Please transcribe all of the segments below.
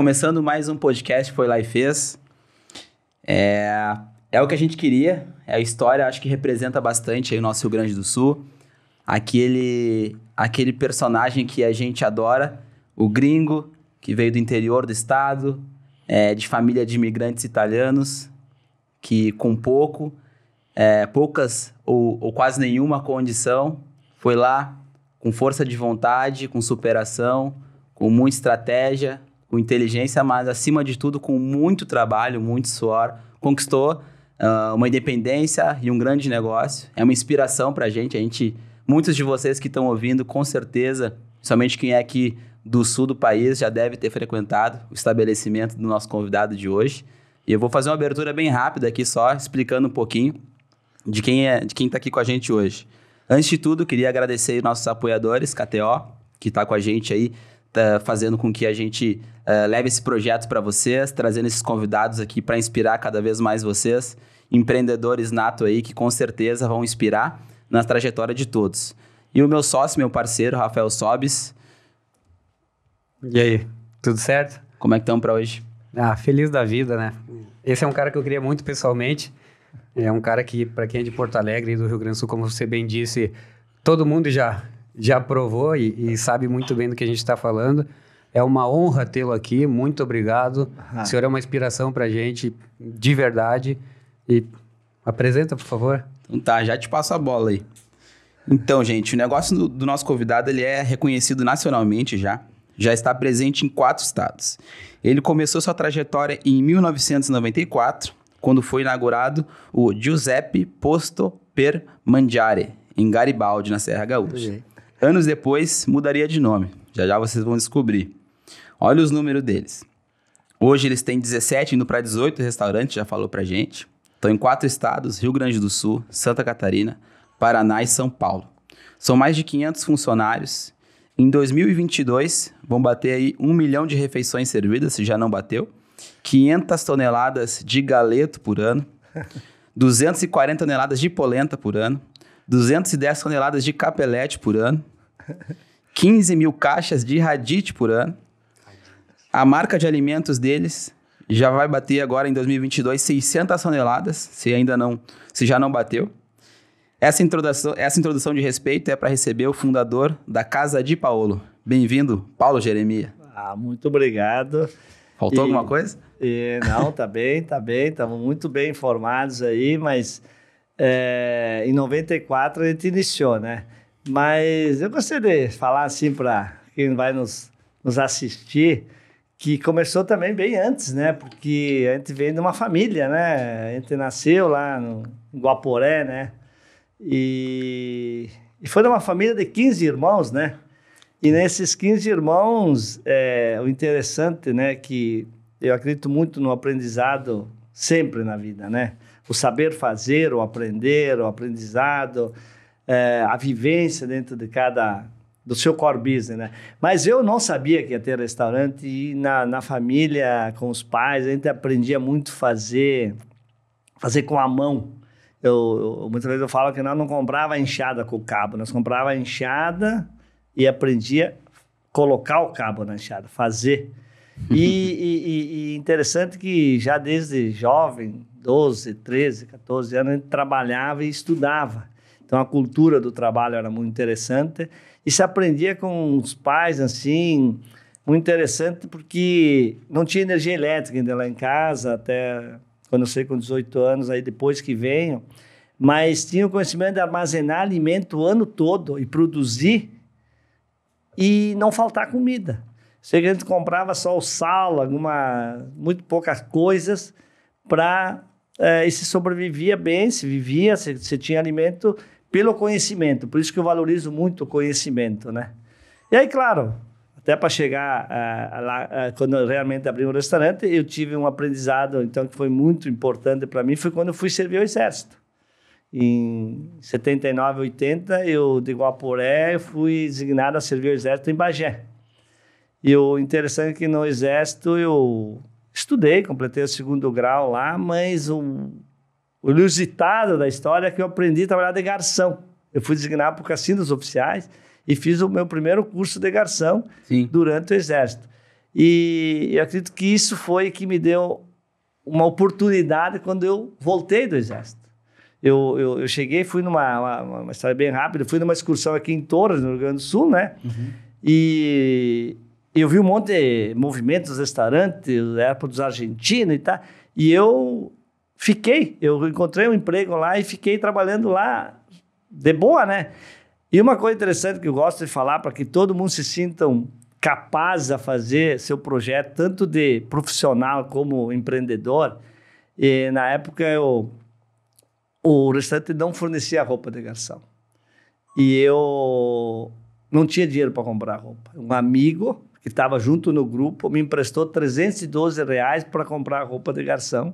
começando mais um podcast Foi Lá e Fez. É, é o que a gente queria, é a história, acho que representa bastante o nosso Rio Grande do Sul. Aquele, aquele personagem que a gente adora, o gringo, que veio do interior do estado, é, de família de imigrantes italianos, que com pouco, é, poucas ou, ou quase nenhuma condição, foi lá com força de vontade, com superação, com muita estratégia, com inteligência, mas acima de tudo com muito trabalho, muito suor, conquistou uh, uma independência e um grande negócio. É uma inspiração para a gente. A gente, muitos de vocês que estão ouvindo, com certeza, somente quem é aqui do sul do país já deve ter frequentado o estabelecimento do nosso convidado de hoje. E eu vou fazer uma abertura bem rápida aqui só, explicando um pouquinho de quem é, de quem está aqui com a gente hoje. Antes de tudo, queria agradecer nossos apoiadores, KTO, que está com a gente aí Tá fazendo com que a gente uh, leve esse projeto para vocês, trazendo esses convidados aqui para inspirar cada vez mais vocês, empreendedores nato aí que com certeza vão inspirar na trajetória de todos. E o meu sócio, meu parceiro, Rafael Sobes. E aí, tudo certo? Como é que estamos para hoje? Ah, feliz da vida, né? Esse é um cara que eu queria muito pessoalmente. É um cara que, para quem é de Porto Alegre e do Rio Grande do Sul, como você bem disse, todo mundo já já provou e, e sabe muito bem do que a gente está falando. É uma honra tê-lo aqui. Muito obrigado. Uhum. O senhor é uma inspiração para a gente, de verdade. E apresenta, por favor. Então tá, já te passo a bola aí. Então, gente, o negócio do, do, nosso convidado ele é reconhecido nacionalmente já. Já está presente em quatro estados. Ele começou sua trajetória em 1994, quando foi inaugurado o Giuseppe Posto per Mangiare, em Garibaldi, na Serra Gaúcha. Anos depois, mudaria de nome. Já já vocês vão descobrir. Olha os números deles. Hoje eles têm 17, indo para 18 restaurantes, já falou pra gente. Estão em quatro estados: Rio Grande do Sul, Santa Catarina, Paraná e São Paulo. São mais de 500 funcionários. Em 2022, vão bater aí 1 milhão de refeições servidas, se já não bateu. 500 toneladas de galeto por ano. 240 toneladas de polenta por ano. 210 toneladas de capelete por ano, 15 mil caixas de radite por ano. A marca de alimentos deles já vai bater agora em 2022 600 toneladas, se ainda não, se já não bateu. Essa introdução, essa introdução de respeito é para receber o fundador da Casa de Paulo. Bem-vindo, Paulo Jeremia. Ah, muito obrigado. Faltou e, alguma coisa? E, não, tá bem, tá bem, estamos muito bem informados aí, mas é, em 94 a gente iniciou, né? Mas eu gostaria de falar assim para quem vai nos, nos assistir, que começou também bem antes, né? Porque a gente vem de uma família, né? A gente nasceu lá no Guaporé, né? E, e foi de uma família de 15 irmãos, né? E nesses 15 irmãos, é, o interessante, né? Que eu acredito muito no aprendizado sempre na vida, né? o saber fazer, o aprender, o aprendizado, é, a vivência dentro de cada do seu core business, né? Mas eu não sabia que ia ter restaurante e na, na família, com os pais, a gente aprendia muito fazer fazer com a mão. Eu, eu muitas vezes eu falo que nós não comprava enxada com o cabo, nós comprava enxada e aprendia colocar o cabo na enxada, fazer. E, e, e, e interessante que já desde jovem 12, 13, 14 anos, a gente trabalhava e estudava. Então a cultura do trabalho era muito interessante e se aprendia com os pais assim, muito interessante porque não tinha energia elétrica ainda lá em casa até quando eu sei com 18 anos aí depois que venho, mas tinha o conhecimento de armazenar alimento o ano todo e produzir e não faltar comida. Se que a gente comprava só o sal, alguma muito poucas coisas para é, e se sobrevivia bem, se vivia, se, se tinha alimento pelo conhecimento. Por isso que eu valorizo muito o conhecimento, né? E aí, claro, até para chegar é, lá, é, quando eu realmente abri um restaurante, eu tive um aprendizado, então, que foi muito importante para mim, foi quando eu fui servir ao exército. Em 79, 80, eu, de Guaporé, fui designado a servir ao exército em Bagé. E o interessante é que no exército eu Estudei, completei o segundo grau lá, mas o, o da história é que eu aprendi a trabalhar de garção. Eu fui designado para o cassino dos oficiais e fiz o meu primeiro curso de garção Sim. durante o exército. E eu acredito que isso foi que me deu uma oportunidade quando eu voltei do exército. Eu, eu, eu cheguei, fui numa uma, uma, história bem rápida, fui numa excursão aqui em Torres, no Rio Grande do Sul, né? Uhum. E eu vi um monte de movimentos, restaurantes, era dos argentinos e tal. E eu fiquei, eu encontrei um emprego lá e fiquei trabalhando lá de boa, né? E uma coisa interessante que eu gosto de falar para que todo mundo se sinta capaz a fazer seu projeto, tanto de profissional como empreendedor. E na época eu, o restaurante não fornecia roupa de garçom. E eu não tinha dinheiro para comprar roupa. Um amigo que estava junto no grupo, me emprestou 312 reais para comprar roupa de garçom,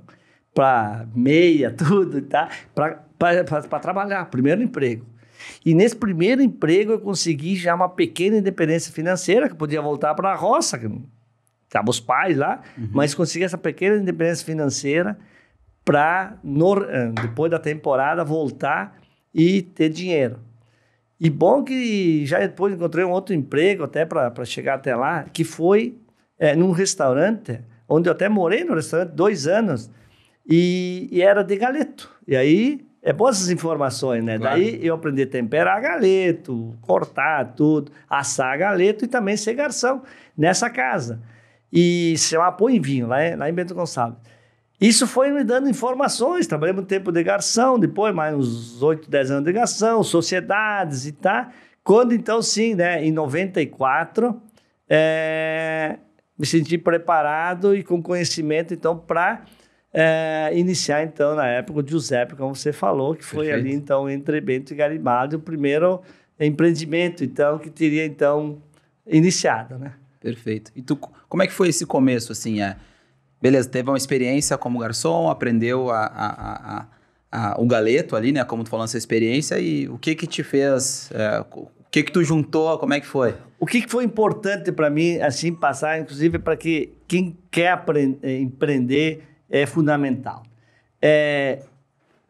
para meia, tudo, tá? Para trabalhar, primeiro emprego. E nesse primeiro emprego eu consegui já uma pequena independência financeira, que podia voltar para a roça, que estavam os pais lá, uhum. mas consegui essa pequena independência financeira para, eh, depois da temporada, voltar e ter dinheiro. E bom que já depois encontrei um outro emprego até para chegar até lá, que foi é, num restaurante, onde eu até morei no restaurante dois anos, e, e era de galeto. E aí é boas essas informações, né? Claro. Daí eu aprendi a temperar galeto, cortar tudo, assar galeto e também ser garçom nessa casa. E se chamava Põe Vinho, lá, lá em Bento Gonçalves. Isso foi me dando informações. Trabalhei um tempo de garção, depois mais uns 8, 10 anos de garção, sociedades e tá. Quando então, sim, né, em 94, é, eh, me senti preparado e com conhecimento, então, para é, eh, iniciar, então, na época, o Giuseppe, como você falou, que foi Perfeito. ali, então, entre Bento e Garibaldi, o primeiro empreendimento, então, que teria, então, iniciado, né? Perfeito. E tu, como é que foi esse começo, assim, é? beleza, teve uma experiência como garçom, aprendeu a, a, a, a o galeto ali, né? Como tu falou, essa experiência e o que que te fez, é, o que que tu juntou, como é que foi? O que, que foi importante para mim, assim, passar, inclusive, para que quem quer aprender, é, empreender é fundamental. É,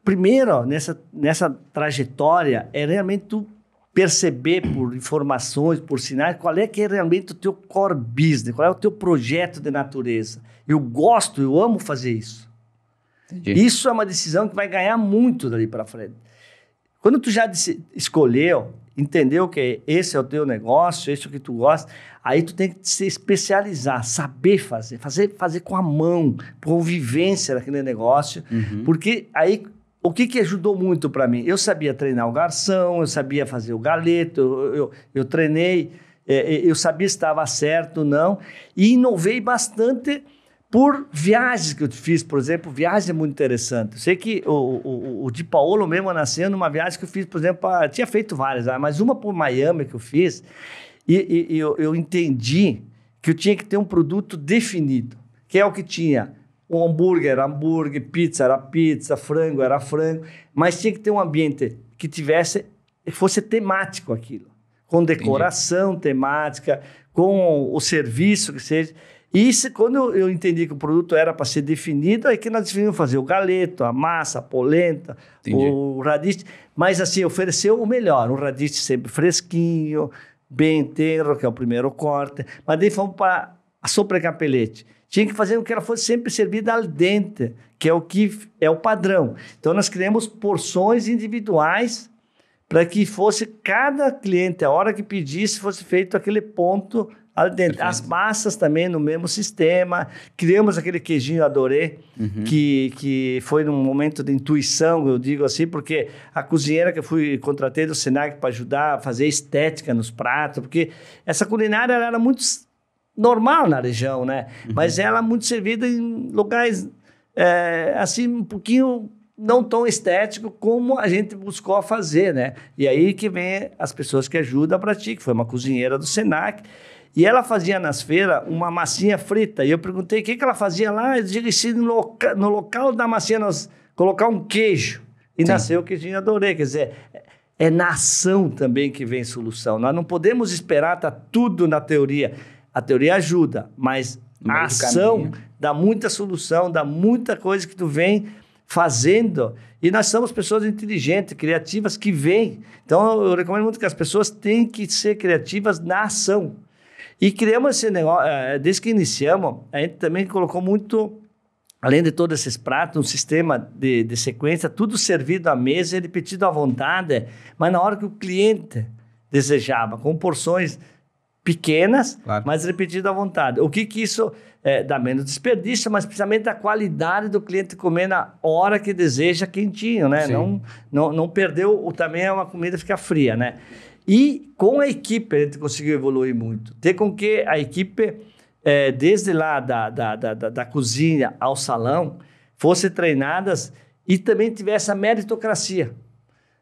primeiro, nessa, nessa trajetória, é realmente tu perceber por informações, por sinais, qual é que é realmente o teu core business, qual é o teu projeto de natureza. Eu gosto, eu amo fazer isso. Entendi. Isso é uma decisão que vai ganhar muito dali para frente. Quando tu já escolheu, entendeu que esse é o teu negócio, esse é o que tu gosta, aí tu tem que se especializar, saber fazer, fazer, fazer com a mão, com vivência negócio, uhum. porque aí o que, que ajudou muito para mim? Eu sabia treinar o garçom, eu sabia fazer o galeto, eu, eu, eu treinei, é, é, eu sabia se estava certo ou não, e inovei bastante por viagens que eu fiz, por exemplo, viagem é muito interessante. Eu sei que o, o, o Di Paolo mesmo nasceu numa viagem que eu fiz, por exemplo, pra, tinha feito várias, mas uma por Miami que eu fiz, e, e eu, eu, entendi que eu tinha que ter um produto definido, que é o que tinha. o hambúrguer era hambúrguer, pizza era pizza, frango era frango, mas tinha que ter um ambiente que tivesse, fosse temático aquilo, com decoração Entendi. temática, com o serviço que seja. E isso, quando eu entendi que o produto era para ser definido, aí que nós definimos fazer o galeto, a massa, a polenta, Entendi. o radiste. Mas assim, ofereceu o melhor. Um radiste sempre fresquinho, bem inteiro, que é o primeiro corte. Mas daí fomos para a capelete. Tinha que fazer com que ela fosse sempre servida al dente, que é o que é o padrão. Então nós criamos porções individuais para que fosse cada cliente, a hora que pedisse, fosse feito aquele ponto as massas também no mesmo sistema. Criamos aquele queijinho adorei uhum. que, que foi num momento de intuição, eu digo assim, porque a cozinheira que eu fui contratei do Senac para ajudar a fazer estética nos pratos, porque essa culinária era muito normal na região, né? Uhum. Mas ela é muito servida em lugares é, assim, um pouquinho não tão estético como a gente buscou fazer, né? E aí que vem as pessoas que ajudam a Prati, que foi uma cozinheira do Senac, e ela fazia nas feiras uma massinha frita. E eu perguntei o que, que ela fazia lá. Eu disse, no, loca, no local da massinha nós colocar um queijo. E Sim. nasceu o queijinho, adorei. Quer dizer, é, é na ação também que vem solução. Nós não podemos esperar tá tudo na teoria. A teoria ajuda, mas a ação caminho. dá muita solução, dá muita coisa que tu vem fazendo. E nós somos pessoas inteligentes, criativas, que vêm. Então, eu recomendo muito que as pessoas têm que ser criativas na ação. E criamos esse negócio, eh, desde que iniciamos, a gente também colocou muito, além de todos esses pratos, um sistema de, de sequência, tudo servido à mesa, repetido à vontade, mas na hora que o cliente desejava, com porções pequenas, claro. mas repetido à vontade. O que que isso é, dá menos desperdício, mas principalmente a qualidade do cliente comer na hora que deseja, quentinho, né? Não, não, não perdeu, também é uma comida fica fria, né? E com a equipe a gente conseguiu evoluir muito. Ter com que a equipe, é, desde lá da, da, da, da, cozinha ao salão, fosse treinadas e também tivesse a meritocracia.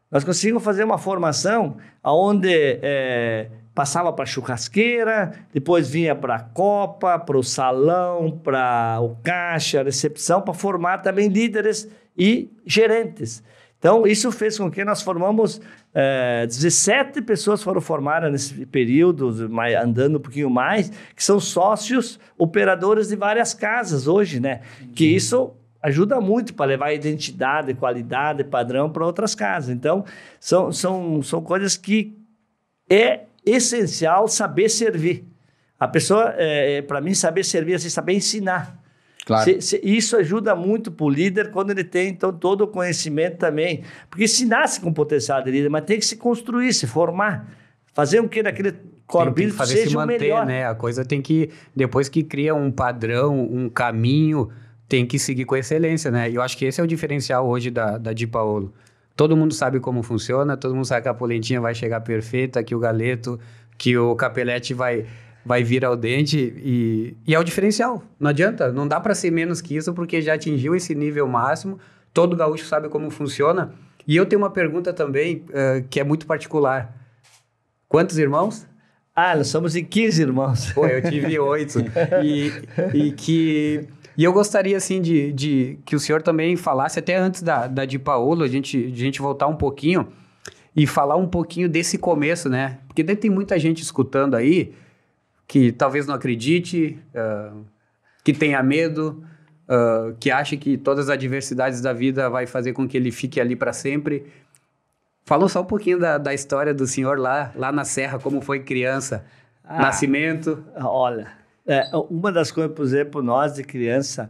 Nós conseguimos fazer uma formação onde é, passava para churrasqueira, depois vinha para a copa, para o salão, para o caixa, a recepção, para formar também líderes e gerentes. Então, isso fez com que nós formamos é, eh, 17 pessoas foram formadas nesse período, andando um pouquinho mais, que são sócios, operadores de várias casas hoje, né? Que isso ajuda muito para levar identidade, qualidade, padrão para outras casas. Então, são, são, são coisas que é essencial saber servir. A pessoa, é, eh, para mim, saber servir, assim, saber ensinar. Claro. Se, se, isso ajuda muito para o líder quando ele tem então todo o conhecimento também. Porque se nasce com potencial de líder, mas tem que se construir, se formar, fazer o que naquele core seja fazer se manter, melhor. né? A coisa tem que depois que cria um padrão, um caminho, tem que seguir com excelência, né? E eu acho que esse é o diferencial hoje da da Di Paolo. Todo mundo sabe como funciona, todo mundo sabe que a polentinha vai chegar perfeita, que o galeto, que o capelete vai vai vir ao dente e, e é o diferencial. Não adianta, não dá para ser menos que isso porque já atingiu esse nível máximo. Todo gaúcho sabe como funciona. E eu tenho uma pergunta também uh, que é muito particular. Quantos irmãos? Ah, nós somos em 15 irmãos. Pô, eu tive oito. e, e que e eu gostaria, assim, de, de que o senhor também falasse, até antes da, da de Paulo a gente, a gente voltar um pouquinho e falar um pouquinho desse começo, né? Porque tem muita gente escutando aí que talvez não acredite, uh, que tenha medo, uh, que ache que todas as adversidades da vida vai fazer com que ele fique ali para sempre. Falou só um pouquinho da, da história do senhor lá, lá na Serra, como foi criança, ah, nascimento. Olha, é, uma das coisas, por exemplo, nós de criança,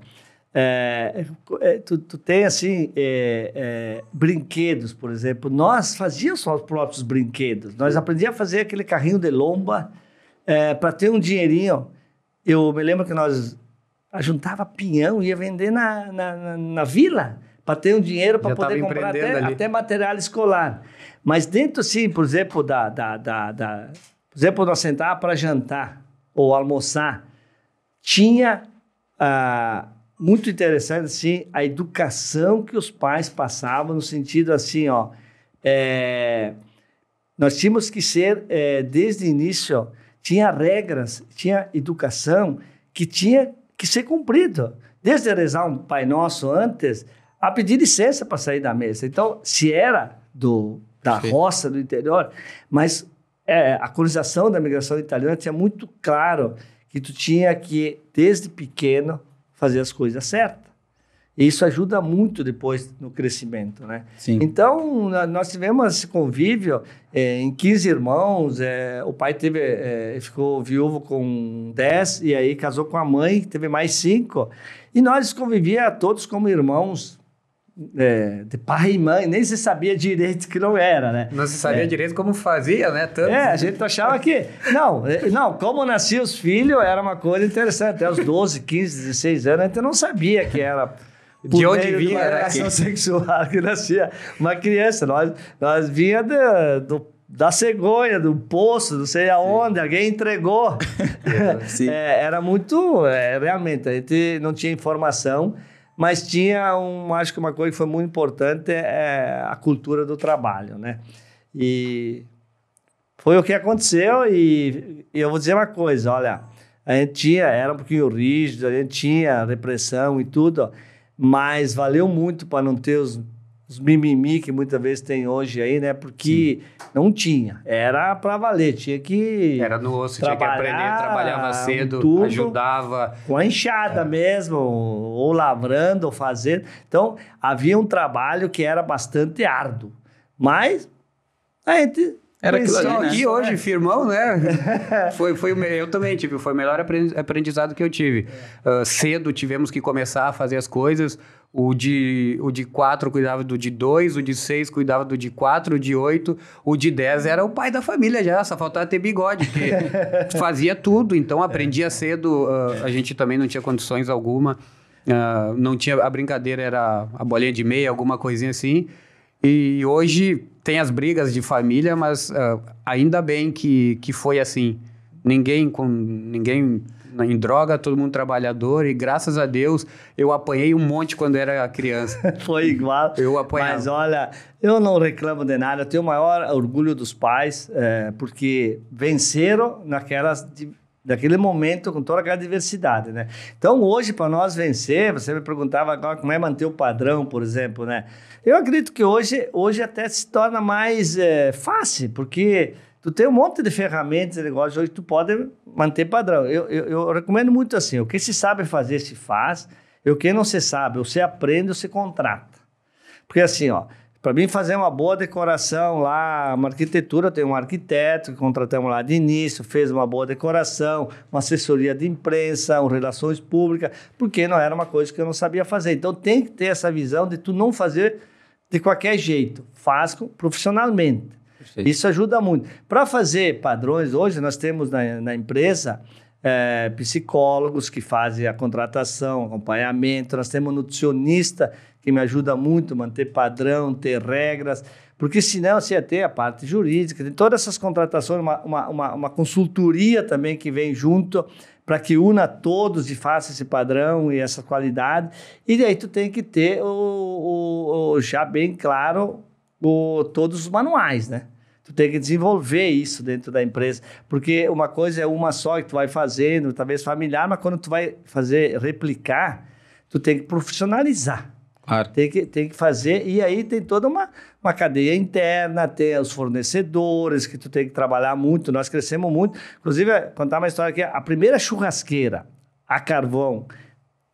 é, é, tu, tu, tem assim é, é brinquedos, por exemplo. Nós fazíamos os próprios brinquedos. Nós aprendíamos a fazer aquele carrinho de lomba é, para ter um dinheirinho, eu me lembro que nós juntava pinhão e ia vender na, na, na, na vila para ter um dinheiro para poder comprar até, até, material escolar. Mas dentro, assim, por exemplo, da, da, da, da por exemplo, nós sentar para jantar ou almoçar, tinha ah, muito interessante assim a educação que os pais passavam no sentido assim, ó, é, nós tínhamos que ser é, desde o início tinha regras, tinha educação que tinha que ser cumprida. Desde rezar um Pai Nosso antes, a pedir licença para sair da mesa. Então, se era do, da roça, do interior, mas é, a colonização da migração italiana tinha muito claro que tu tinha que, desde pequeno, fazer as coisas certas. E isso ajuda muito depois no crescimento, né? Sim. Então, nós tivemos esse convívio é, em 15 irmãos. É, o pai teve, é, ficou viúvo com 10 e aí casou com a mãe, teve mais cinco. E nós convivíamos todos como irmãos, é, de pai e mãe, nem se sabia direito que não era, né? Não se sabia é. direito como fazia, né? Tanto... É, a gente achava que. Não, é, não, como nasciam os filhos era uma coisa interessante. Até os 12, 15, 16 anos, a gente não sabia que era de onde vinha? a relação sexual que nascia uma criança. Nós, nós vinha de, do da cegonha, do poço, não sei aonde, Sim. alguém entregou. é, era muito, é, realmente, a gente não tinha informação, mas tinha, um, acho que uma coisa que foi muito importante é, é a cultura do trabalho, né? E foi o que aconteceu e, e eu vou dizer uma coisa, olha, a gente tinha, era um pouquinho rígido, a gente tinha repressão e tudo, ó, mas valeu muito para não ter os, os mimimi que muitas vezes tem hoje aí, né? Porque Sim. não tinha. Era para valer, tinha que. Era no osso, tinha que aprender, trabalhava cedo, tudo, ajudava. Com a enxada é. mesmo, ou lavrando, ou fazendo. Então, havia um trabalho que era bastante árduo. Mas a gente era aquilo é, né? aqui hoje, firmão, né? foi, foi, eu também tive, foi o melhor aprendizado que eu tive. Uh, cedo tivemos que começar a fazer as coisas. O de, o de 4 cuidava do de 2, o de 6 cuidava do de 4, o de 8, o de 10 era o pai da família já, só faltava ter bigode, porque fazia tudo, então é. aprendia cedo, uh, a gente também não tinha condições alguma, uh, não tinha, a brincadeira era a bolinha de meia, alguma coisinha assim, e hoje tem as brigas de família, mas uh, ainda bem que, que foi assim. Ninguém com ninguém em droga, todo mundo trabalhador, e graças a Deus eu apanhei um monte quando era criança. Foi igual. Eu apanhei. Mas olha, eu não reclamo de nada, eu tenho o maior orgulho dos pais, é, porque venceram naquelas daquele momento com toda aquela diversidade, né? Então, hoje, para nós vencer, você me perguntava agora como é manter o padrão, por exemplo, né? Eu acredito que hoje, hoje até se torna mais é, fácil, porque tu tem um monte de ferramentas e negócios hoje tu pode manter padrão. Eu, eu, eu, recomendo muito assim, o que se sabe fazer se faz, e o que não se sabe, se aprende ou se contrata. Porque assim, ó, para mim fazer uma boa decoração lá, uma arquitetura, tem um arquiteto que contratamos lá de início, fez uma boa decoração, uma assessoria de imprensa, um relações públicas, porque não era uma coisa que eu não sabia fazer. Então tem que ter essa visão de tu não fazer de qualquer jeito, faz profissionalmente. Isso ajuda muito. Para fazer padrões, hoje nós temos na, na empresa é, psicólogos que fazem a contratação, acompanhamento, nós temos nutricionista que me ajuda muito manter padrão, ter regras, porque senão você ia ter a parte jurídica, tem todas essas contratações, uma, uma, uma, uma consultoria também que vem junto para que una todos e faça esse padrão e essa qualidade. E daí tu tem que ter o, o, o já bem claro o, todos os manuais, né? Tu tem que desenvolver isso dentro da empresa, porque uma coisa é uma só que tu vai fazendo, talvez familiar, mas quando tu vai fazer replicar, tu tem que profissionalizar. Claro. Tem, que, tem que fazer. E aí tem toda uma, uma cadeia interna, tem os fornecedores que tu tem que trabalhar muito. Nós crescemos muito. Inclusive, é, contar uma história aqui. A primeira churrasqueira a carvão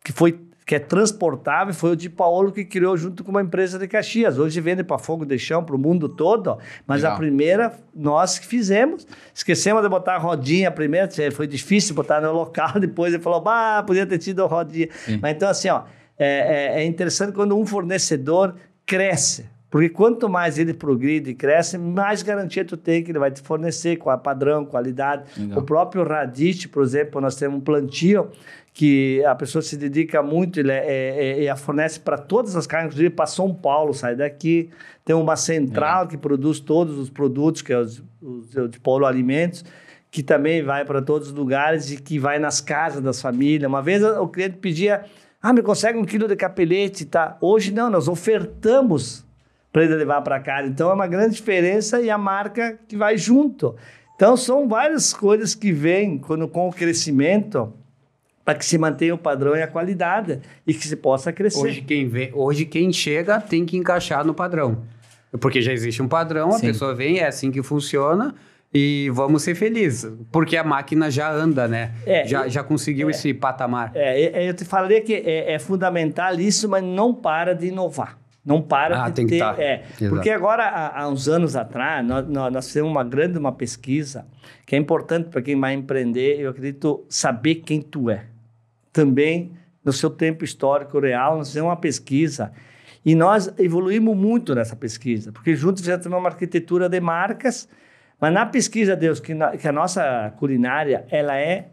que foi que é transportável, foi o de Paulo que criou junto com uma empresa de Caxias. Hoje vende para fogo de chão, para o mundo todo, ó. mas Legal. a primeira nós que fizemos. Esquecemos de botar a rodinha primeiro, foi difícil botar no local, depois ele falou, bah, podia ter tido a rodinha. Sim. Mas então assim, ó, é, é, é interessante quando um fornecedor cresce. Porque quanto mais ele progride e cresce, mais garantia tu tem que ele vai te fornecer com padrão, qualidade. Legal. O próprio Radiste, por exemplo, nós temos um plantio que a pessoa se dedica muito, ele é, é, é a fornece para todas as carnes, inclusive para São Paulo, sai daqui. Tem uma central é. que produz todos os produtos, que é os, os, é os de Polo Alimentos, que também vai para todos os lugares e que vai nas casas das famílias. Uma vez o cliente pedia ah, me consegue um quilo de capelete, tá? Hoje não, nós ofertamos para ele levar para casa. Então é uma grande diferença e a marca que vai junto. Então são várias coisas que vêm quando, com o crescimento para que se mantenha o padrão e a qualidade e que se possa crescer. Hoje quem, vem, hoje quem chega tem que encaixar no padrão. Porque já existe um padrão, Sim. a pessoa vem, é assim que funciona e vamos ser felizes, porque a máquina já anda, né? É, já, já conseguiu é, esse patamar. É, eu te falei que é, é, fundamental isso, mas não para de inovar. Não para ah, de tem ter. Que tá. é, porque agora, há, há, uns anos atrás, nós, nós fizemos uma grande uma pesquisa que é importante para quem vai empreender, eu acredito, saber quem tu é. Também, no seu tempo histórico real, nós fizemos uma pesquisa e nós evoluímos muito nessa pesquisa, porque juntos fizemos uma arquitetura de marcas mas na pesquisa, Deus, que, na, que a nossa culinária, ela é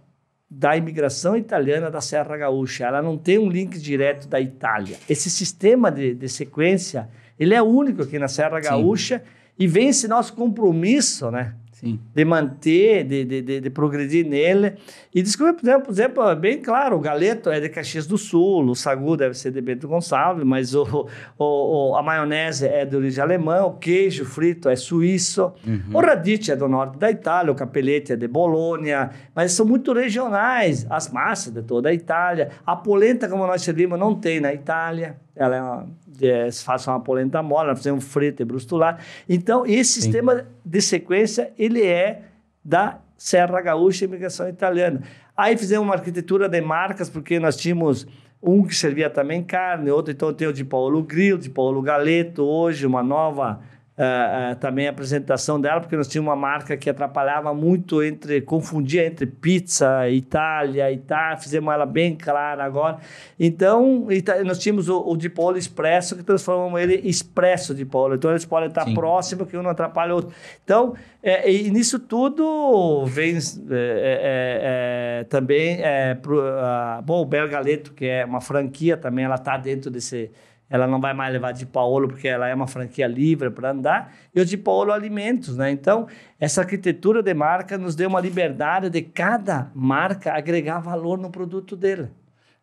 da imigração italiana da Serra Gaúcha. Ela não tem um link direto da Itália. Esse sistema de, de sequência, ele é único aqui na Serra Gaúcha Sim. e vem esse nosso compromisso, né? Sim. de manter, de, de, de, de, progredir nele. E descobri, por exemplo, por exemplo, é bem claro, o Galeto é de Caxias do Sul, o Sagu deve ser de Bento Gonçalves, mas o, o, o a maionese é de origem alemã, o queijo frito é suíço, uhum. o radicchio é do norte da Itália, o capelete é de Bolônia, mas são muito regionais, as massas de toda a Itália, a polenta, como nós servimos, não tem na Itália ela é uma, é, faça uma polenta mole, fazer um frito e brustular. Então, esse Sim. sistema de sequência, ele é da Serra Gaúcha imigração italiana. Aí fizemos uma arquitetura de marcas, porque nós tínhamos um que servia também carne, outro, então tem o de Paulo Grillo, de Paulo Galeto, hoje uma nova uh, uh, também a apresentação dela, porque nós tínhamos uma marca que atrapalhava muito entre, confundia entre pizza, Itália, Itália, fizemos ela bem clara agora. Então, nós tínhamos o, o de polo expresso, que transformamos ele em expresso de polo. Então, eles podem estar Sim. próximos, que um não atrapalha o outro. Então, é, e nisso tudo vem é, é, é, é também, é, pro, ah, bom, o Belgaleto, que é uma franquia também, ela está dentro desse ela não vai mais levar de Paolo porque ela é uma franquia livre para andar, e o de Paolo Alimentos, né? Então, essa arquitetura de marca nos deu uma liberdade de cada marca agregar valor no produto dela.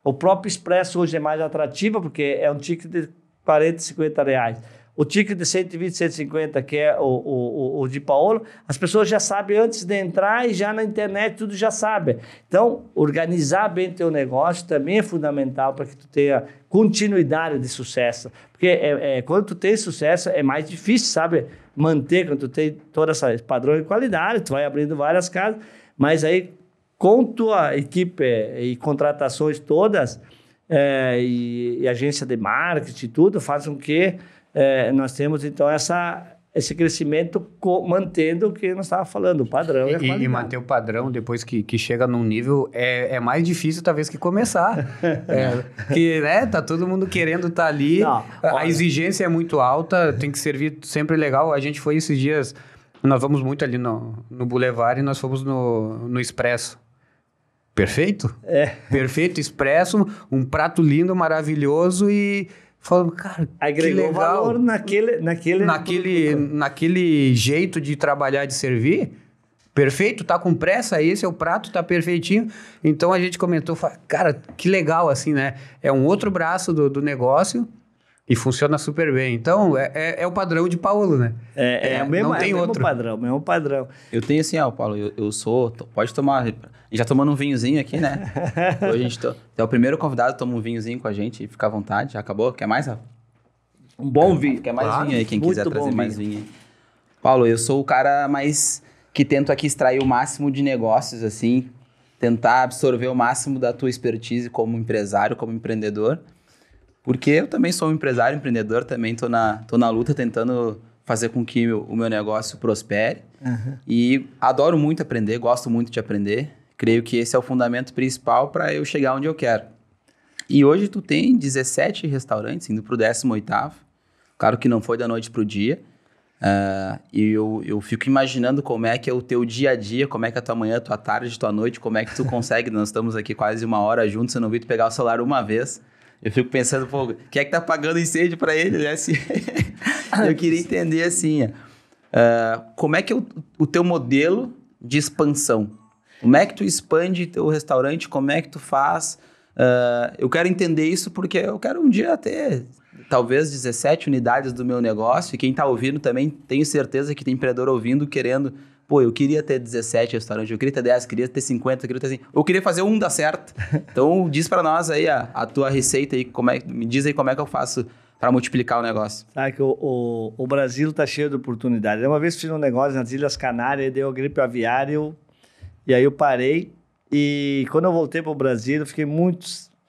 O próprio Expresso hoje é mais atrativo porque é um ticket de 40, 50 reais. O ticket de 120, 150, que é o, o, o de Paolo, as pessoas já sabem antes de entrar e já na internet tudo já sabe. Então, organizar bem teu negócio também é fundamental para que tu tenha continuidade de sucesso. Porque é, é, quando tu tem sucesso, é mais difícil, sabe? Manter, quando tu tem todo esse padrão de qualidade, tu vai abrindo várias casas, mas aí com tua equipe eh, e contratações todas, é, e, e agência de marketing e tudo, faz com que é, nós temos então essa esse crescimento mantendo o que nós estávamos falando, o padrão. E, e, e manter o padrão depois que, que chega num nível é, é mais difícil, talvez, que começar. é, que, né, tá todo mundo querendo estar tá ali, Não, a, a exigência é muito alta, tem que servir sempre legal. A gente foi esses dias, nós vamos muito ali no, no Boulevard e nós fomos no, no Expresso. Perfeito? É. Perfeito, expresso, um prato lindo, maravilhoso e falando, cara, agregou valor naquele, naquele, naquele, naquele jeito de trabalhar, de servir. Perfeito, tá com pressa, aí, é o prato, tá perfeitinho. Então a gente comentou, cara, que legal assim, né? É um outro braço do, do negócio e funciona super bem. Então, é, é, é o padrão de Paulo, né? É, é, é o mesmo, não é tem é o outro. mesmo padrão, mesmo padrão. Eu tenho assim, ó, Paulo, eu, eu sou. Pode tomar. Já tomando um vinhozinho aqui, né? Hoje a gente. To, é o primeiro convidado, toma um vinhozinho com a gente e fica à vontade. Já acabou? Quer mais, Um bom vinho. Quer mais claro, vinho aí, quem quiser trazer mais vinho. Paulo, eu sou o cara mais que tento aqui extrair o máximo de negócios, assim, tentar absorver o máximo da tua expertise como empresário, como empreendedor. Porque eu também sou um empresário, empreendedor, também estou na, tô na luta tentando fazer com que o meu negócio prospere. Uhum. E adoro muito aprender, gosto muito de aprender. Creio que esse é o fundamento principal para eu chegar onde eu quero. E hoje tu tem 17 restaurantes, indo para o 18º. Claro que não foi da noite para o dia. Uh, e eu, eu fico imaginando como é que é o teu dia a dia, como é que é a tua manhã, tua tarde, tua noite, como é que tu consegue. Nós estamos aqui quase uma hora juntos, eu não vi tu pegar o celular uma vez. Eu fico pensando, pô, quem é que tá pagando incêndio para ele, né? Assim, eu queria entender assim, uh, como é que é o, o teu modelo de expansão? Como é que tu expande teu restaurante? Como é que tu faz? Uh, eu quero entender isso porque eu quero um dia ter talvez 17 unidades do meu negócio. E quem está ouvindo também, tenho certeza que tem empreendedor ouvindo, querendo pô, eu queria ter 17 restaurantes, eu queria ter 10, eu queria ter 50, eu queria ter assim, eu queria fazer um dar certo. Então diz para nós aí a, a, tua receita aí, como é, me diz aí como é que eu faço para multiplicar o negócio. Sabe ah, que o, o, o Brasil tá cheio de oportunidades. Eu uma vez fiz um negócio nas Ilhas Canárias, deu gripe aviária, eu, e aí eu parei e quando eu voltei para o Brasil, eu fiquei muito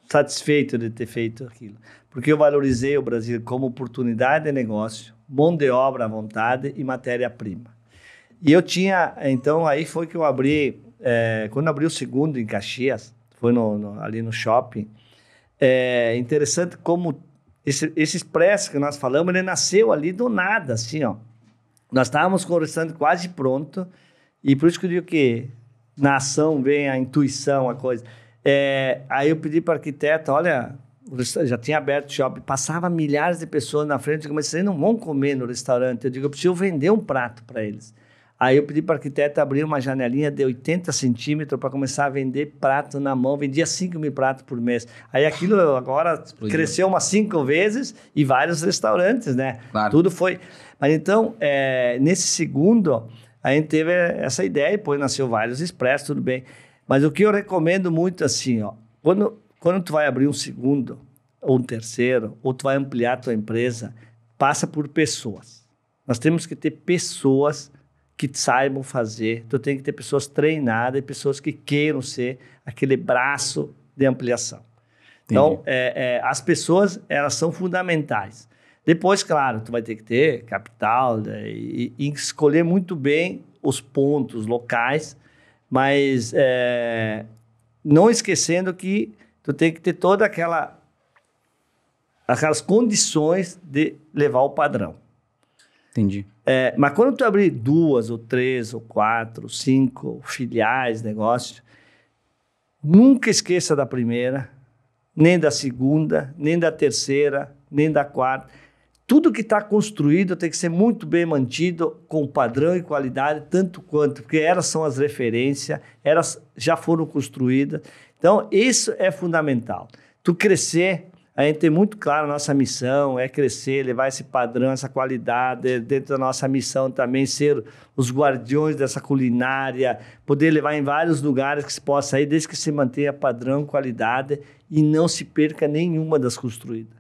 satisfeito de ter feito aquilo, porque eu valorizei o Brasil como oportunidade de negócio, mão de obra à vontade e matéria-prima. E eu tinha, então aí foi que eu abri, é, quando eu abri o segundo em Caxias, foi no, no, ali no shopping, é interessante como esse, esse expresso que nós falamos, ele nasceu ali do nada, assim, ó. Nós estávamos conversando quase pronto, e por isso que eu digo que na ação vem a intuição, a coisa. É, aí eu pedi para o arquiteta, olha, já tinha aberto o shopping, passava milhares de pessoas na frente, eu comecei, vocês não vão comer no restaurante. Eu digo, eu preciso vender um prato para eles. Aí eu pedi para o arquiteta abrir uma janelinha de 80 centímetros para começar a vender prato na mão. Vendia 5 mil pratos por mês. Aí aquilo agora Explodiu. cresceu umas cinco vezes e vários restaurantes, né? Claro. Tudo foi. Mas então, é, nesse segundo, a gente teve essa ideia, e depois nasceu vários express tudo bem. Mas o que eu recomendo muito assim, ó, quando, quando tu vai abrir um segundo, ou um terceiro, ou tu vai ampliar a tua empresa, passa por pessoas. Nós temos que ter pessoas que saibam fazer, tu então, tem que ter pessoas treinadas e pessoas que queiram ser aquele braço de ampliação. Então, é, é, as pessoas, elas são fundamentais. Depois, claro, tu vai ter que ter capital né, e, e, escolher muito bem os pontos locais, mas é, não esquecendo que tu tem que ter toda aquela aquelas condições de levar o padrão. Entendi. É, mas quando tu abrir duas, ou três, ou quatro, ou cinco filiais, negócio, nunca esqueça da primeira, nem da segunda, nem da terceira, nem da quarta. Tudo que está construído tem que ser muito bem mantido, com padrão e qualidade, tanto quanto, porque elas são as referências, elas já foram construídas. Então, isso é fundamental. Tu crescer a gente tem muito claro nossa missão é crescer, levar esse padrão, essa qualidade é dentro da nossa missão também ser os guardiões dessa culinária, poder levar em vários lugares que se possa ir, desde que se mantenha padrão, qualidade e não se perca nenhuma das construídas.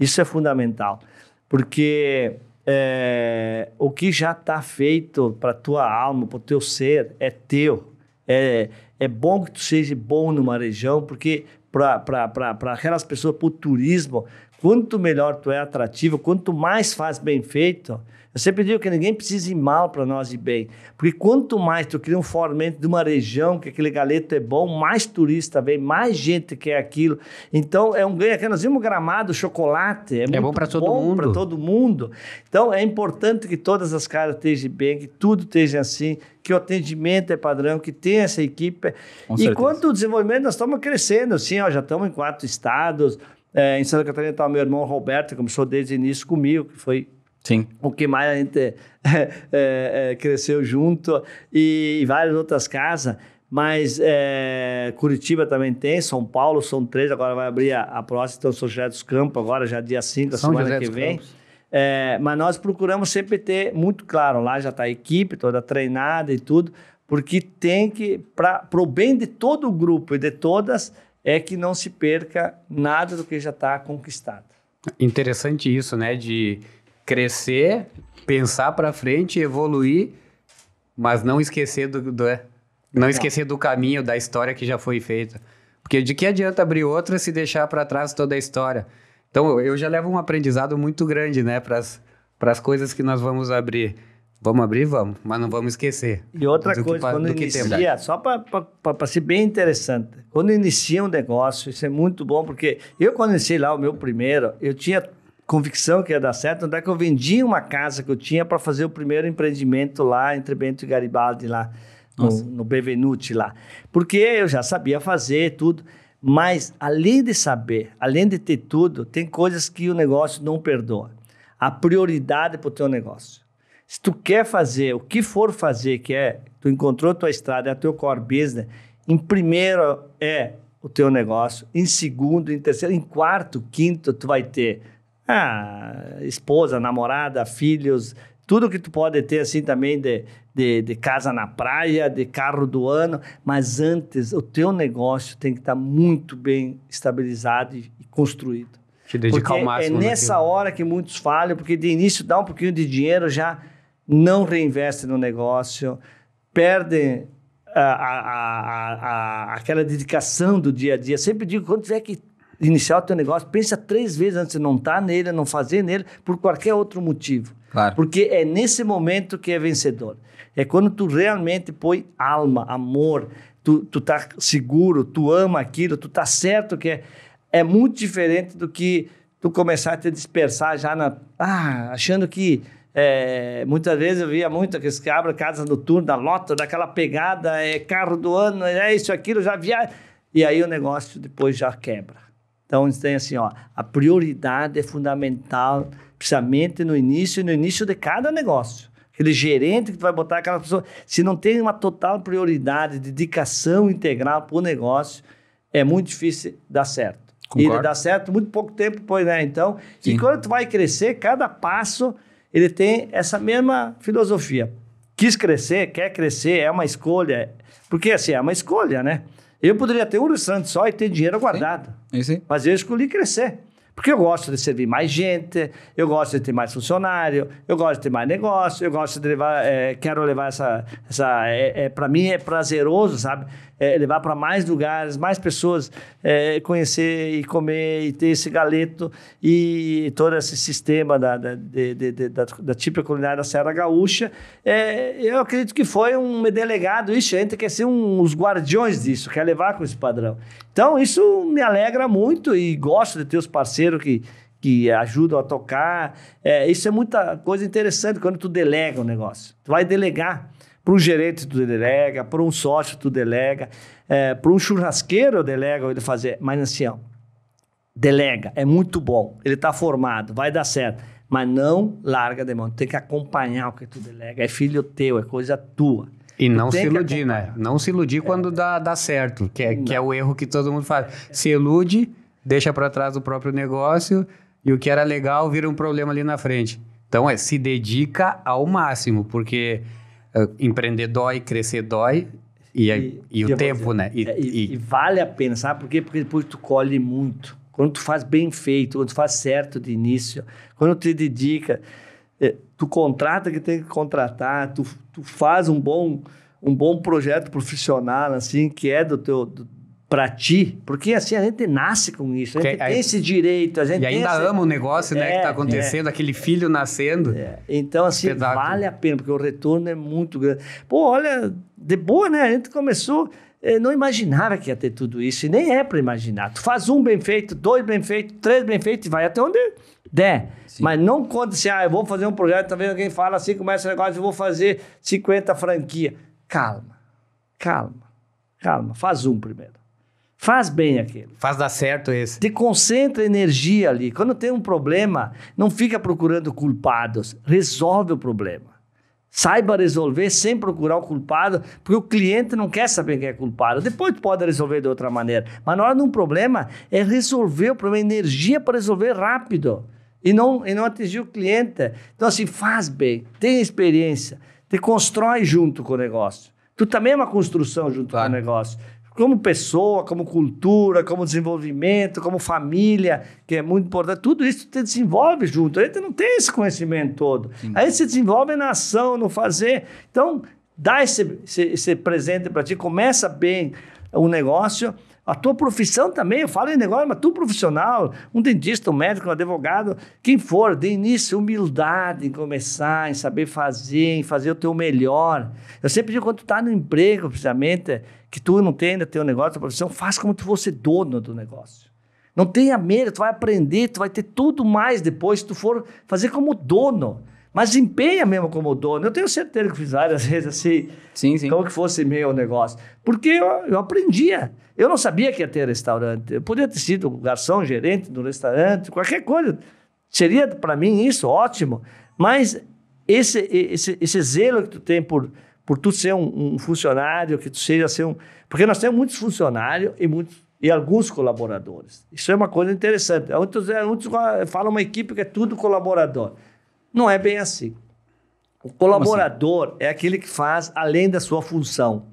Isso é fundamental, porque é, o que já está feito para tua alma, para o teu ser, é teu. É, é bom que tu seja bom numa região, porque para aquelas pessoas, para o turismo, quanto melhor tu é atrativo, quanto mais faz bem feito, eu sempre digo que ninguém precisa ir mal para nós ir bem. Porque quanto mais tu cria um formento de uma região, que aquele galeto é bom, mais turista vem, mais gente quer aquilo. Então, é um ganho. Aqui nós vimos gramado, chocolate. É, é bom para todo bom mundo. para todo mundo. Então, é importante que todas as caras estejam bem, que tudo esteja assim, que o atendimento é padrão, que tem essa equipe. Com e quanto o desenvolvimento, nós estamos crescendo. Sim, ó, já estamos em quatro estados. É, em Santa Catarina está o meu irmão Roberto, que começou desde o início comigo, que foi Sim. O que mais a gente é, é, cresceu junto e, e, várias outras casas. Mas é, Curitiba também tem, São Paulo são três, agora vai abrir a, a próxima, então São José dos Campos, agora já dia 5, semana José que vem. mas nós procuramos sempre ter muito claro, lá já está a equipe toda treinada e tudo, porque tem que, para o bem de todo o grupo e de todas, é que não se perca nada do que já está conquistado. Interessante isso, né? De crescer, pensar para frente, evoluir, mas não esquecer do, do é, não esquecer do caminho, da história que já foi feita. Porque de que adianta abrir outra se deixar para trás toda a história? Então, eu já levo um aprendizado muito grande, né, para as coisas que nós vamos abrir. Vamos abrir? Vamos, mas não vamos esquecer. E outra coisa, que, quando inicia, só para ser bem interessante, quando inicia um negócio, isso é muito bom, porque eu quando iniciei lá o meu primeiro, eu tinha convicção que ia dar certo, tanto é que eu vendi uma casa que eu tinha para fazer o primeiro empreendimento lá, entre Bento e Garibaldi, lá no, no, Bevenuti lá. Porque eu já sabia fazer tudo, mas além de saber, além de ter tudo, tem coisas que o negócio não perdoa. A prioridade para o teu negócio. Se tu quer fazer o que for fazer, que é, tu encontrou a tua estrada, é o teu core business, em primeiro é o teu negócio, em segundo, em terceiro, em quarto, quinto, tu vai ter ah, esposa, namorada, filhos, tudo que tu pode ter assim também de, de, de, casa na praia, de carro do ano, mas antes o teu negócio tem que estar muito bem estabilizado e, construído. Te dedicar porque ao é máximo. É nessa naquilo. hora que muitos falham, porque de início dá um pouquinho de dinheiro, já não reinveste no negócio, perde ah, a, a, a, aquela dedicação do dia a dia. Sempre digo, quando tiver que iniciar o teu negócio, pensa três vezes antes de não estar tá nele, não fazer nele, por qualquer outro motivo. Claro. Porque é nesse momento que é vencedor. É quando tu realmente põe alma, amor, tu, tu tá seguro, tu ama aquilo, tu tá certo que é. É muito diferente do que tu começar a te dispersar já na. Ah, achando que. É, muitas vezes eu via muito que se abre casa noturna, da lota, daquela pegada, é carro do ano, é isso, aquilo, já via E aí o negócio depois já quebra. Então, tem assim, ó, a prioridade é fundamental, precisamente no início e no início de cada negócio. Aquele gerente que vai botar aquela pessoa, se não tem uma total prioridade, dedicação integral para o negócio, é muito difícil dar certo. Concordo. E ele dá certo muito pouco tempo depois, né? Então, Sim. e quando tu vai crescer, cada passo ele tem essa mesma filosofia. Quis crescer, quer crescer, é uma escolha. Porque assim, é uma escolha, né? Eu poderia ter um restaurante só e ter dinheiro guardado. Sim. Sim. Mas eu escolhi crescer. Porque eu gosto de servir mais gente, eu gosto de ter mais funcionário, eu gosto de ter mais negócio, eu gosto de levar, é, quero levar essa, essa é, eh, é eh, para mim é prazeroso, sabe? é, levar para mais lugares, mais pessoas é, conhecer e comer e ter esse galeto e todo esse sistema da, da, de, de, de, da, da típica culinária da Serra Gaúcha. É, eu acredito que foi um delegado, isso, a gente quer ser um, os guardiões disso, quer levar com esse padrão. Então, isso me alegra muito e gosto de ter os parceiros que que ajudam a tocar. É, isso é muita coisa interessante quando tu delega o um negócio. Tu vai delegar para um gerente tu delega, para um sócio tu delega, é, para um churrasqueiro eu delego ele fazer, mas assim, ó, delega, é muito bom, ele está formado, vai dar certo, mas não larga de mão, tu tem que acompanhar o que tu é delega, é filho teu, é coisa tua. E não se iludir, né? Não se iludir é. quando dá, dá certo, que é, que é o erro que todo mundo faz. Se ilude, deixa para trás o próprio negócio e o que era legal vira um problema ali na frente. Então é, se dedica ao máximo, porque ah, empreender dói, crescer dói. E, é- e, e o tempo, dizer, né? É, e, e, vale a pena, sabe por quê? Porque depois tu colhe muito. Quando tu faz bem feito, quando tu faz certo de início, quando tu te dedica, é, tu contrata que tem que contratar, tu, tu faz um bom um bom projeto profissional, assim, que é do teu, do, para ti, porque assim a gente nasce com isso, a gente tem aí, esse direito, a gente e ainda ama o negócio, é, né, que está é, acontecendo, é, aquele filho nascendo. É. Então assim vale a pena porque o retorno é muito grande. Pô, olha, de boa, né? A gente começou eu eh, não imaginava que ia ter tudo isso, e nem é para imaginar. Tu faz um bem feito, dois bem feitos, três bem feitos, e vai até onde der. Sim. Mas não conta assim, ah, eu vou fazer um projeto, talvez alguém fala assim, começa o negócio, eu vou fazer 50 franquia. Calma, calma, calma. Faz um primeiro. Faz bem aquilo. Faz dar certo esse. Te concentra energia ali. Quando tem um problema, não fica procurando culpados. Resolve o problema. Saiba resolver sem procurar o culpado, porque o cliente não quer saber quem é culpado. Depois pode resolver de outra maneira. Mas na hora de um problema, é resolver o problema, é energia para resolver rápido. E não, e não atingir o cliente. Então, assim, faz bem, tem experiência, te constrói junto com o negócio. Tu também é uma construção junto claro. com o negócio como pessoa, como cultura, como desenvolvimento, como família, que é muito importante. Tudo isso te desenvolve junto. A gente não tem esse conhecimento todo. Sim. Aí se desenvolve na ação, no fazer. Então, dá esse, esse, esse presente para ti, começa bem o negócio a tua profissão também, eu falo em negócio, mas tu profissional, um dentista, um médico, um advogado, quem for, de início, humildade em começar, em saber fazer, em fazer o teu melhor. Eu sempre digo, quando tu está no emprego, precisamente, que tu não tem ainda teu negócio, tua profissão, faz como tu fosse dono do negócio. Não tenha medo, tu vai aprender, tu vai ter tudo mais depois se tu for fazer como dono. Mas empenha mesmo como dono. Eu tenho certeza que fiz várias vezes assim. Sim, sim. Como que fosse meu negócio. Porque eu, eu aprendia. Eu não sabia que ia ter restaurante. Eu podia ter sido garçom, gerente do restaurante, qualquer coisa. Seria para mim isso ótimo. Mas esse, esse, esse zelo que tu tem por, por tu ser um, um funcionário, que tu seja ser um. Porque nós temos muitos funcionários e muitos e alguns colaboradores. Isso é uma coisa interessante. Muitos, muitos eh, falam uma equipe que é tudo colaborador. Não é bem assim. O colaborador assim? é aquele que faz além da sua função.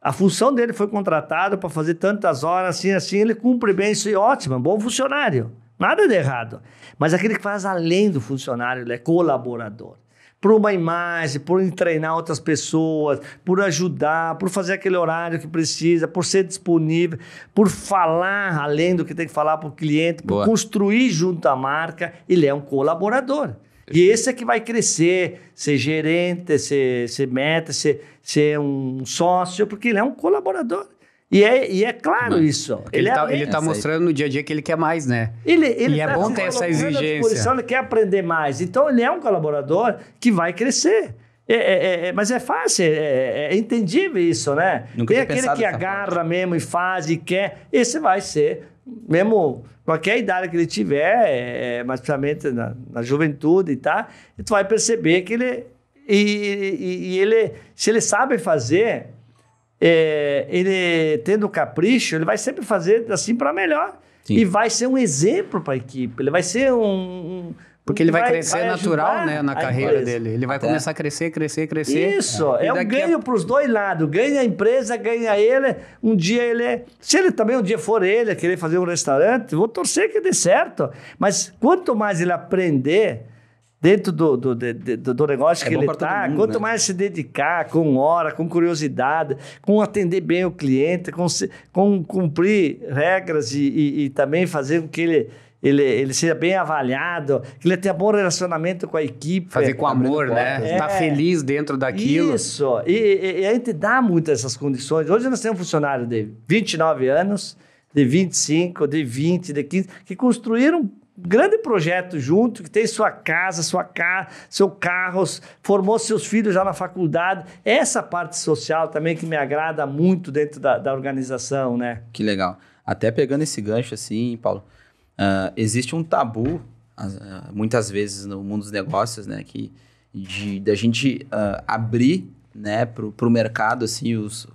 A função dele foi contratada para fazer tantas horas, assim, assim, ele cumpre bem isso e é ótimo, é bom funcionário. Nada de errado. Mas aquele que faz além do funcionário, ele é colaborador. Por uma imagem, por treinar outras pessoas, por ajudar, por fazer aquele horário que precisa, por ser disponível, por falar além do que tem que falar para o cliente, por construir junto à marca, ele é um colaborador. E esse é que vai crescer, ser gerente, ser, ser meta, ser, ser um sócio, porque ele é um colaborador. E é, e é claro Mas, isso. Ele está é tá, tá mostrando no dia a dia que ele quer mais, né? Ele, ele e é tá é bom ter essa exigência. Ele quer aprender mais. Então, ele é um colaborador que vai crescer. É, é, é, é mas é fácil, é, entendível isso, né? Nunca Tem aquele que agarra forma. mesmo e faz e quer. Esse vai ser mesmo qualquer idade que ele tiver, é, é mas principalmente na, na juventude e tá, tu vai perceber que ele e, e, e ele se ele sabe fazer, é, ele tendo capricho, ele vai sempre fazer assim para melhor Sim. e vai ser um exemplo para a equipe. Ele vai ser um, um porque ele vai, vai crescer vai natural né, na carreira empresa. dele. Ele vai Até. começar a crescer, crescer, crescer. Isso, é, é um ganho a... para os dois lados. Ganha a empresa, ganha ele. Um dia ele é... Se ele também um dia for ele querer fazer um restaurante, vou torcer que dê certo. Mas quanto mais ele aprender dentro do, do, do, do negócio é que ele está, quanto né? mais se dedicar com hora, com curiosidade, com atender bem o cliente, com, com cumprir regras e, e, e também fazer com que ele ele, ele seja bem avaliado, que ele tenha bom relacionamento com a equipe. Fazer com amor, né? Estar é. tá feliz dentro daquilo. Isso. E, e, e a gente dá muitas essas condições. Hoje nós temos um funcionário de 29 anos, de 25, de 20, de 15, que construíram grande projeto junto, que tem sua casa, sua casa, seu carro, formou seus filhos já na faculdade. Essa parte social também que me agrada muito dentro da, da organização, né? Que legal. Até pegando esse gancho assim, Paulo, ah, existe um tabu, uh, muitas vezes, no mundo dos negócios, né? Que de, de gente uh, abrir né, pro, pro mercado, assim, os,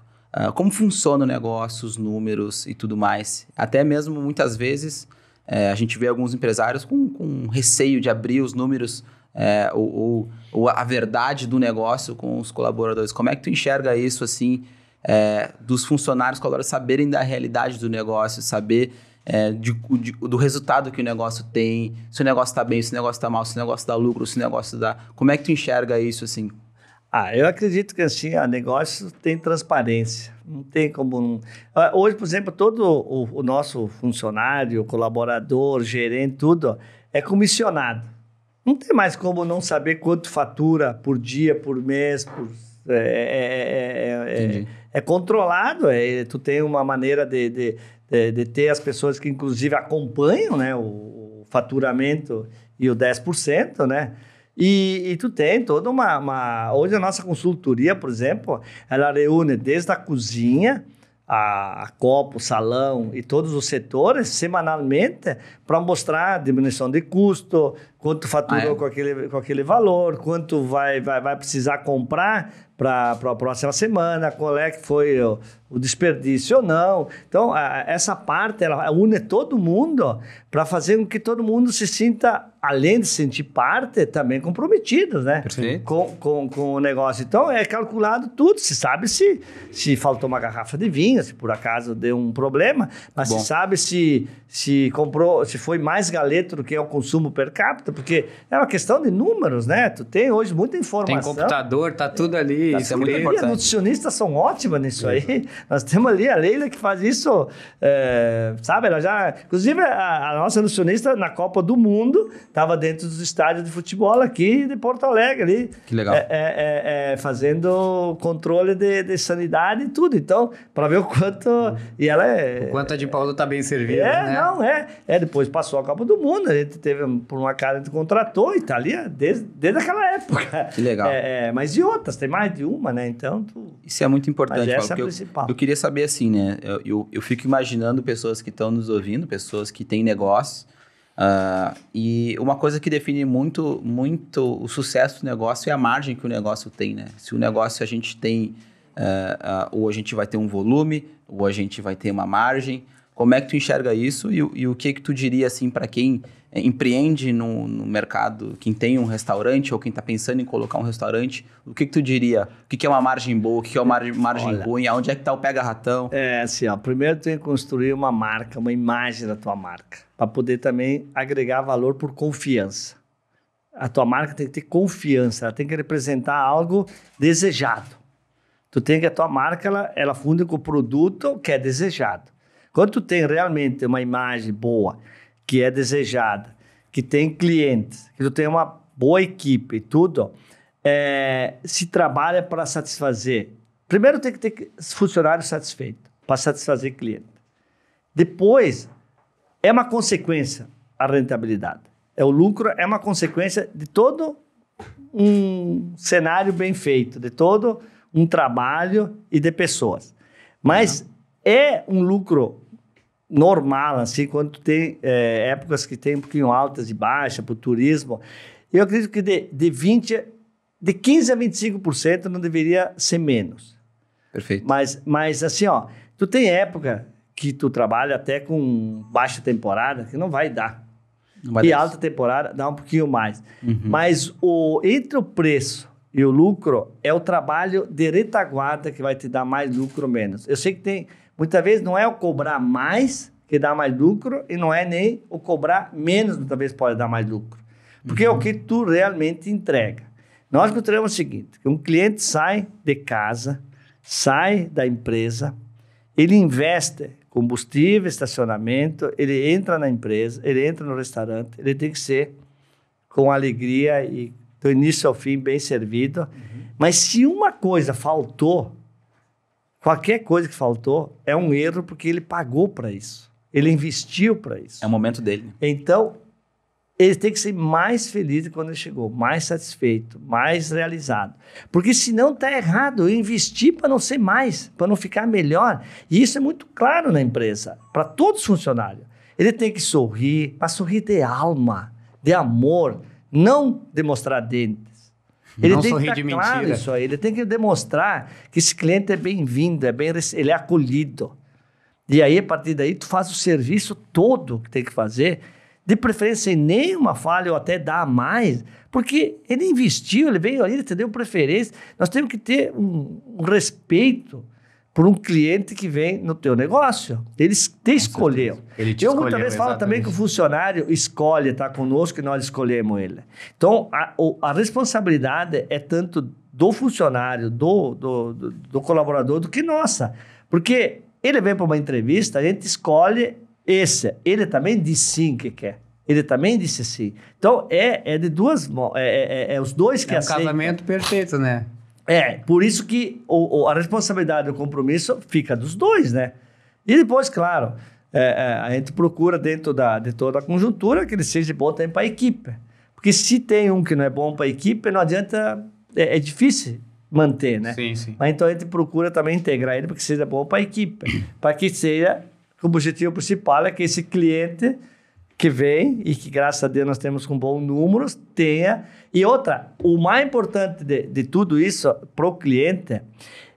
como funciona o negócio, os números e tudo mais. Até mesmo, muitas vezes, eh, a gente vê alguns empresários com, com receio de abrir os números é, ou, ou, ou, a verdade do negócio com os colaboradores. Como é que tu enxerga isso assim, é, dos funcionários colaboradores saberem da realidade do negócio, saber é, de, de, do resultado que o negócio tem, se o negócio está bem, se o negócio está mal, se o negócio dá lucro, se o negócio dá. Como é que tu enxerga isso assim? Ah, eu acredito que assim, o negócio tem transparência. Não tem como. Ah, hoje, por exemplo, todo o, o nosso funcionário, colaborador, gerente, tudo, é comissionado. Não tem mais como não saber quanto fatura por dia, por mês, por é, é, é controlado, é, tu tem uma maneira de, de, de, de, ter as pessoas que, inclusive, acompanham né, o, o faturamento e o 10%, né? E, e, tu tem toda uma, uma, Hoje a nossa consultoria, por exemplo, ela reúne desde a cozinha a, a copo, salão e todos os setores semanalmente para mostrar diminuição de custo, quanto faturou ah, é? com, aquele, com aquele valor, quanto vai, vai, vai precisar comprar para a próxima semana, qual é que foi o, o desperdício ou não. Então, a, essa parte ela une todo mundo para fazer com que todo mundo se sinta além de sentir parte, também comprometidos, né? Com, com, com o negócio. Então, é calculado tudo. Se sabe se, se faltou uma garrafa de vinho, se por acaso deu um problema, mas Bom. se sabe se, se comprou, se foi mais galeto do que é o consumo per capita, porque é uma questão de números, né? Tu tem hoje muita informação. Tem computador, tá tudo ali. Tá isso é muito importante. As nutricionistas são ótimas nisso aí. Nós temos ali a Leila que faz isso, é, sabe? Ela já... Inclusive, a, a nossa nutricionista na Copa do Mundo estava dentro dos estádios de futebol aqui de Porto Alegre ali. Que legal. É, é, é, é fazendo controle de, de, sanidade e tudo. Então, para ver o quanto. E ela é. O quanto a de Paulo tá bem servida. É, né? não, é. É, depois passou a Copa do Mundo. A gente teve, por uma cara, a gente contratou e tá ali desde, desde aquela época. Que legal. É, é mas de outras, tem mais de uma, né? Então. Tu... Isso é muito importante, mas essa Paulo, é a principal. Eu, eu, queria saber assim, né? Eu, eu, eu fico imaginando pessoas que estão nos ouvindo, pessoas que têm negócios Uh, e uma coisa que define muito, muito o sucesso do negócio é a margem que o negócio tem, né? Se o negócio a gente tem, uh, uh, ou a gente vai ter um volume, ou a gente vai ter uma margem, como é que tu enxerga isso e, e o que que tu diria, assim, para quem é, empreende no, no, mercado, quem tem um restaurante ou quem está pensando em colocar um restaurante, o que, que tu diria? O que, que, é uma margem boa? O que, que é uma margem, Olha, ruim? Aonde é que está o pega-ratão? É, assim, ó, primeiro tu tem que construir uma marca, uma imagem da tua marca, para poder também agregar valor por confiança. A tua marca tem que ter confiança, ela tem que representar algo desejado. Tu tem que a tua marca, ela, ela funde com o produto que é desejado. Quando tu tem realmente uma imagem boa que é desejada, que tem clientes, que tu tem uma boa equipe e tudo, é, se trabalha para satisfazer. Primeiro tem que ter funcionário satisfeito para satisfazer cliente. Depois é uma consequência a rentabilidade. É o lucro é uma consequência de todo um cenário bem feito, de todo um trabalho e de pessoas. Mas uhum. é um lucro normal, assim, quando tem é, épocas que tem um pouquinho altas e baixas para o turismo. Eu acredito que de, de 20, de 15 a 25% não deveria ser menos. Perfeito. Mas, mas assim, ó, tu tem época que tu trabalha até com baixa temporada, que não vai dar. e alta temporada dá um pouquinho mais. Uhum. Mas o, entre o preço e o lucro, é o trabalho de retaguarda que vai te dar mais lucro ou menos. Eu sei que tem Muitas vezes não é o cobrar mais que dá mais lucro e não é nem o cobrar menos, muitas vezes pode dar mais lucro. Porque uhum. é o uhum. que tu realmente entrega. Nós encontramos o seguinte, que um cliente sai de casa, sai da empresa, ele investe combustível, estacionamento, ele entra na empresa, ele entra no restaurante, ele tem que ser com alegria e do início ao fim bem servido. Uhum. Mas se uma coisa faltou, Qualquer coisa que faltou é um erro porque ele pagou para isso. Ele investiu para isso. É o momento dele. Então, ele tem que ser mais feliz quando ele chegou, mais satisfeito, mais realizado. Porque senão está errado, eu investi para não ser mais, para não ficar melhor. E isso é muito claro na empresa, para todos os funcionários. Ele tem que sorrir, mas sorrir de alma, de amor, não demonstrar dente. Ele não tem que estar claro isso aí. Ele tem que demonstrar que esse cliente é bem-vindo, é bem, ele é acolhido. E aí, a partir daí, tu faz o serviço todo que tem que fazer, de preferência sem nenhuma falha ou até dar mais, porque ele investiu, ele veio ali, ele te deu preferência. Nós temos que ter um, um respeito por um cliente que vem no teu negócio. Eles te escolheu. Ele te Eu escolheu, muitas vezes falo exatamente. também que o funcionário escolhe estar tá conosco e nós escolhemos ele. Então, a, a responsabilidade é tanto do funcionário, do, do, do, do colaborador, do que nossa. Porque ele vem para uma entrevista, a gente escolhe esse. Ele também diz sim que quer. Ele também disse sim. Então, é, é de duas mãos. É, é, é, é os dois que é um aceitam. casamento perfeito, né? É, por isso que o, o, a responsabilidade e o compromisso fica dos dois, né? E depois, claro, é, é, a gente procura dentro da, de toda a conjuntura que ele seja bom também para a equipe. Porque se tem um que não é bom para a equipe, não adianta, é, é, difícil manter, né? Sim, sim. Mas então a gente procura também integrar ele para que seja bom para a equipe, para que seja, o objetivo principal é que esse cliente que vem e que, graças a Deus, nós temos com bons números, tenha. E outra, o mais importante de, de tudo isso para o cliente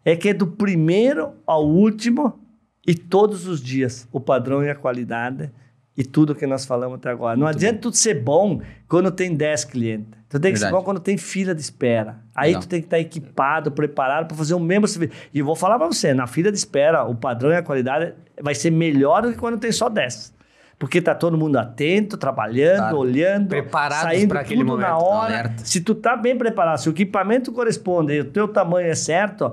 é que é do primeiro ao último e todos os dias o padrão e a qualidade e tudo que nós falamos até agora. Muito não adianta bom. tu ser bom quando tem 10 clientes. Tu então, tem que Verdade. ser bom quando tem fila de espera. Aí não. tu tem que estar equipado, preparado para fazer o mesmo serviço. E eu vou falar para você, na fila de espera, o padrão e a qualidade vai ser melhor do que quando tem só 10 porque está todo mundo atento, trabalhando, tá. olhando, preparado saindo para aquele momento, na hora. Alerta. Se tu tá bem preparado, se o equipamento corresponde e o teu tamanho é certo,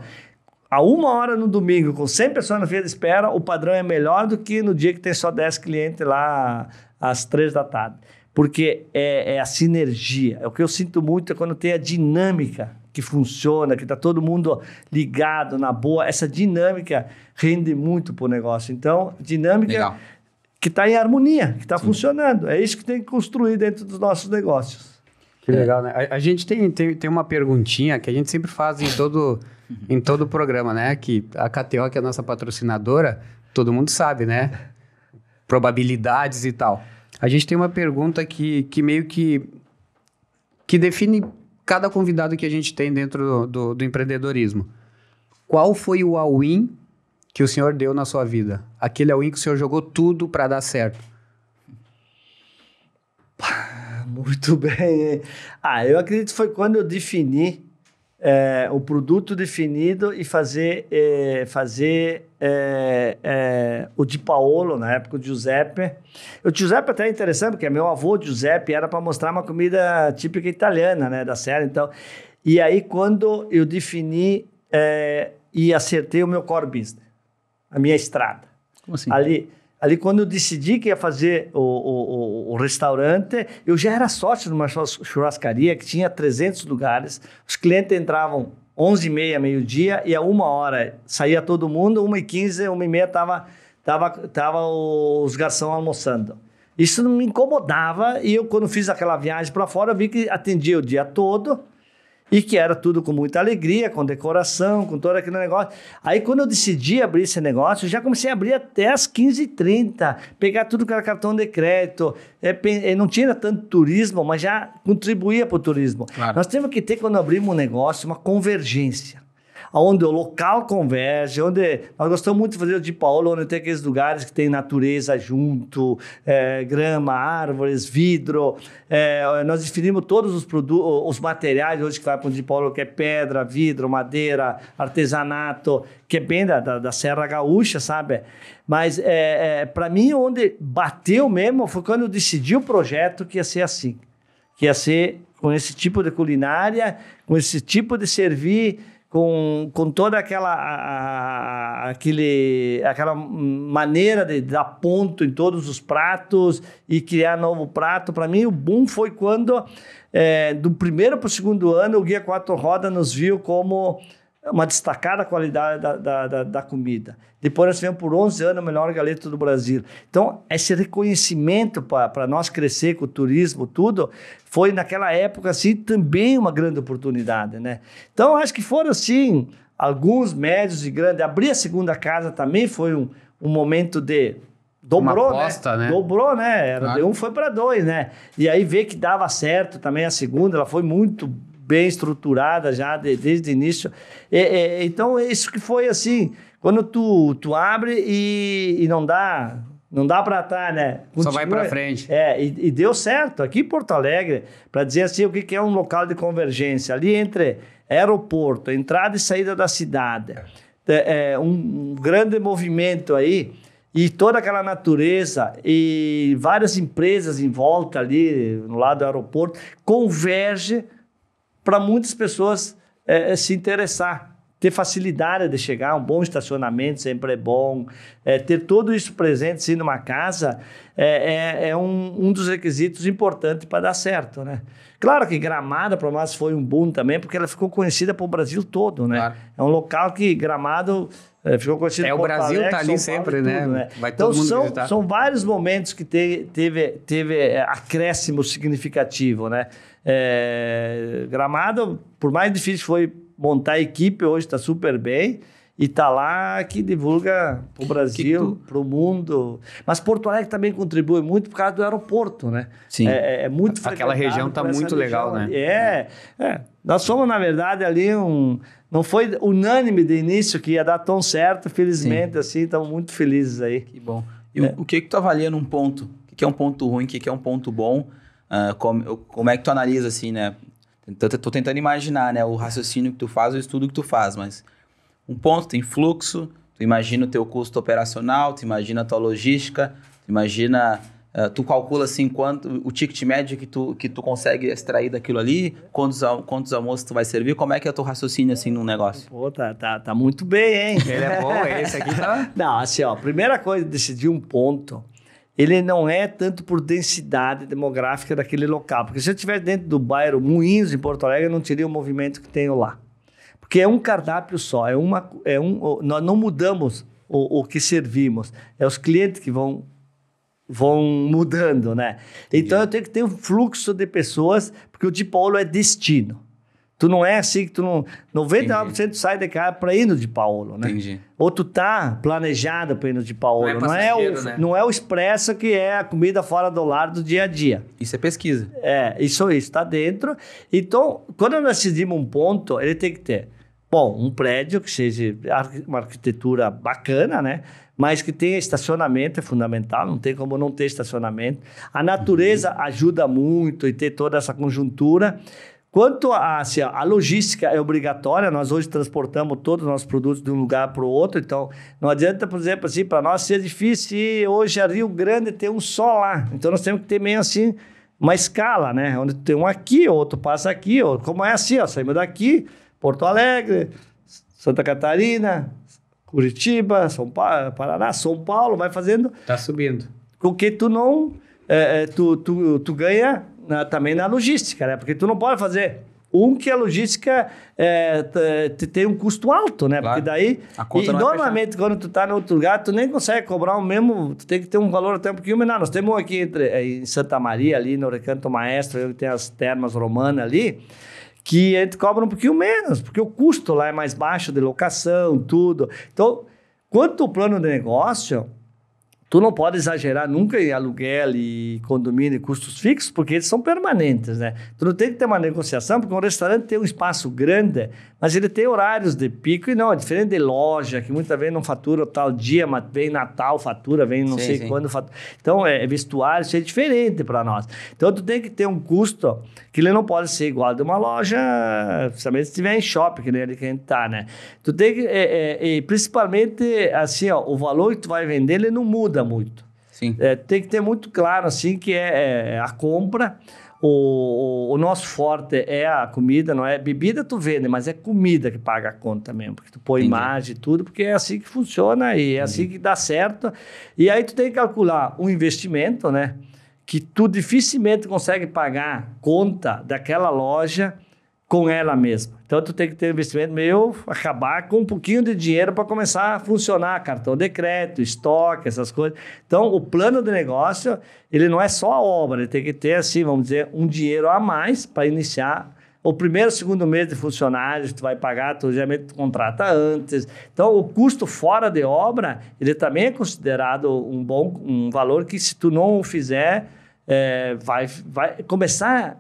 a uma hora no domingo, com 100 pessoas na fila de espera, o padrão é melhor do que no dia que tem só 10 clientes lá às 3 da tarde. Porque é, é a sinergia. É o que eu sinto muito é quando tem a dinâmica que funciona, que está todo mundo ligado na boa. Essa dinâmica rende muito para o negócio. Então, dinâmica. Legal que está em harmonia, que está funcionando. É isso que tem que construir dentro dos nossos negócios. Que legal, né? A, a gente tem, tem, tem, uma perguntinha que a gente sempre faz em todo em todo o programa, né? Que a KTO, que é a nossa patrocinadora, todo mundo sabe, né? Probabilidades e tal. A gente tem uma pergunta que, que meio que, que define cada convidado que a gente tem dentro do, do, do empreendedorismo. Qual foi o all-in que o Senhor deu na sua vida. Aquele all-in que o Senhor jogou tudo para dar certo. Muito bem. Ah, eu acredito que foi quando eu defini é, o produto definido e fazer, é, fazer é, é o de Paolo, na época, o Giuseppe. O Giuseppe é até é interessante, porque meu avô Giuseppe era para mostrar uma comida típica italiana, né, da série. Então, e aí, quando eu defini é, e acertei o meu core business, a minha estrada. Como assim? Ali, ali quando eu decidi que ia fazer o, o, o, o restaurante, eu já era sócio numa churrascaria que tinha 300 lugares. Os clientes entravam 11 e meia, meio-dia, e a uma hora saía todo mundo, uma e quinze, uma e meia tava, tava, tava os garçons almoçando. Isso não me incomodava e eu, quando fiz aquela viagem para fora, vi que atendia o dia todo, e que era tudo com muita alegria, com decoração, com todo aquele negócio. Aí, quando eu decidi abrir esse negócio, eu já comecei a abrir até as 15h30, pegar tudo que era cartão de crédito. É, é não tinha tanto turismo, mas já contribuía para o turismo. Claro. Nós temos que ter, quando abrimos um negócio, uma convergência onde o local converge, onde nós gostamos muito de fazer o de Paulo, onde tem aqueles lugares que tem natureza junto, é, grama, árvores, vidro. É, nós definimos todos os produtos, os materiais hoje que vai para o de Paulo, que é pedra, vidro, madeira, artesanato, que é bem da, da, da Serra Gaúcha, sabe? Mas é, é para mim, onde bateu mesmo foi quando eu decidi o projeto que ia ser assim, que ia ser com esse tipo de culinária, com esse tipo de servir com, com toda aquela a, a, aquele, aquela maneira de dar ponto em todos os pratos e criar novo prato. Para mim, o boom foi quando, é, do primeiro para o segundo ano, o Guia Quatro Rodas nos viu como é uma destacada qualidade da, da, da, da comida. Depois nós tivemos por 11 anos a melhor galeta do Brasil. Então, esse reconhecimento para nós crescer com o turismo, tudo, foi naquela época, assim, também uma grande oportunidade, né? Então, acho que foram, assim, alguns médios e grandes. Abrir a segunda casa também foi um, um momento de... Dobrou, né? aposta, né? né? Dobrou, né? Era claro. de um foi para dois, né? E aí ver que dava certo também a segunda, ela foi muito bem estruturada já de, desde o início. É, é, então, é isso que foi assim, quando tu, tu abre e, e não dá... Não dá para estar, tá, né? Continua, Só vai para frente. É, e, e, deu certo aqui em Porto Alegre, para dizer assim o que, que é um local de convergência. Ali entre aeroporto, entrada e saída da cidade, é, um, é um grande movimento aí, e toda aquela natureza e várias empresas em volta ali no lado do aeroporto converge para muitas pessoas é, é, se interessar. Ter facilidade de chegar, um bom estacionamento sempre é bom. É, ter tudo isso presente sim, numa casa é, é, é um, um, dos requisitos importantes para dar certo, né? Claro que Gramado para nós foi um boom também, porque ela ficou conhecida para o Brasil todo, né? Claro. É um local que Gramado é, ficou conhecido. É o Brasil está ali sempre, né? tudo, né? né? então são, são vários momentos que te, teve teve acréscimo significativo, né? É, Gramado, por mais difícil foi montar a equipe, hoje está super bem. E tá lá que divulga pro Brasil, tu... pro mundo. Mas Porto Alegre também contribui muito por causa do aeroporto, né? Sim. É, é, é muito Aquela região tá muito legal, né? É, é. Nós fomos, na verdade, ali um. Não foi unânime de início que ia dar tão certo, felizmente, Sim. assim, estamos muito felizes aí. Que bom. E é. o, o que, que tu avalia num ponto? O que, que é um ponto ruim? O que, que é um ponto bom? Uh, como, como é que tu analisa, assim, né? Então, tô tentando imaginar, né? O raciocínio que tu faz, o estudo que tu faz, mas um ponto tem fluxo, tu imagina o teu custo operacional, tu imagina a tua logística, tu imagina... Uh, tu calcula, assim, quanto, o ticket médio que tu, que tu consegue extrair daquilo ali, quantos, quantos almoços tu vai servir, como é que é o teu raciocínio, assim, num negócio? Pô, tá, tá, tá muito bem, hein? Ele é bom, esse aqui tá... Não, assim, ó, primeira coisa, decidir um ponto ele não é tanto por densidade demográfica daquele local. Porque se eu estivesse dentro do bairro Moinhos, em Porto Alegre, eu não teria o movimento que tenho lá. Porque é um cardápio só, é uma, é um, nós não mudamos o, o que servimos, é os clientes que vão vão mudando, né? Então, Entendi. Então eu tenho que ter um fluxo de pessoas, porque o dipolo é destino. Tu não é assim que tu não. 99% Entendi. sai de casa para ir no de Paulo, né? Entendi. Ou tu tá planejado para ir no de Paulo. Não é, não é o, né? não é o expresso que é a comida fora do lar do dia a dia. Isso é pesquisa. É, isso é isso. está dentro. Então, quando nós decidimos um ponto, ele tem que ter. Bom, um prédio que seja uma arquitetura bacana, né? Mas que tenha estacionamento é fundamental, não tem como não ter estacionamento. A natureza uhum. ajuda muito e ter toda essa conjuntura. Quanto à assim, a logística é obrigatória, nós hoje transportamos todos os nossos produtos de um lugar para o outro, então não adianta, por exemplo, assim, para nós ser difícil ir hoje a Rio Grande ter um só lá. Então nós temos que ter meio assim uma escala, né? Onde tem um aqui, outro passa aqui, outro. como é assim, ó, saímos daqui, Porto Alegre, Santa Catarina, Curitiba, São Paulo, Paraná, São Paulo, vai fazendo. Tá subindo. Com que tu não é, tu, tu, tu ganha na, também na logística, né? Porque tu não pode fazer um que a logística é, tem um custo alto, né? Claro. Porque daí. e é normalmente, fechar. quando tu tá em outro lugar, tu nem consegue cobrar o mesmo. Tu tem que ter um valor até um pouquinho menor. Nós temos um aqui entre, é, em Santa Maria, ali no Recanto Maestro, tem as termas romanas ali, que a gente cobra um pouquinho menos, porque o custo lá é mais baixo de locação, tudo. Então, quanto o plano de negócio, Tu não pode exagerar nunca em aluguel e condomínio e custos fixos, porque eles são permanentes, né? Tu não tem que ter uma negociação, porque um restaurante tem um espaço grande, mas ele tem horários de pico e não, é diferente de loja, que muitas vezes não fatura tal dia, mas vem Natal, fatura, vem não sim, sei sim. quando fatura. Então, é, vestuário, isso é diferente para nós. Então, tu tem que ter um custo que ele não pode ser igual de uma loja, principalmente se estiver em shopping, que nem ali que a gente tá, né? Tu tem que, é, é, principalmente, assim, ó, o valor que tu vai vender, ele não muda muda muito. Sim. É, tem que ter muito claro assim que é, é, é a compra. O, o, nosso forte é a comida, não é bebida tu vende, mas é comida que paga a conta mesmo, porque tu põe imagem e tudo, porque é assim que funciona e é assim que dá certo. E aí tu tem que calcular o um investimento, né? Que tu dificilmente consegue pagar conta daquela loja com ela mesma. Então, tu tem que ter um investimento meio acabar com um pouquinho de dinheiro para começar a funcionar, cartão de crédito, estoque, essas coisas. Então, o plano de negócio, ele não é só a obra, ele tem que ter, assim, vamos dizer, um dinheiro a mais para iniciar o primeiro, segundo mês de funcionários, tu vai pagar, tu geralmente tu contrata antes. Então, o custo fora de obra, ele também é considerado um bom um valor que se tu não fizer, é, vai, vai começar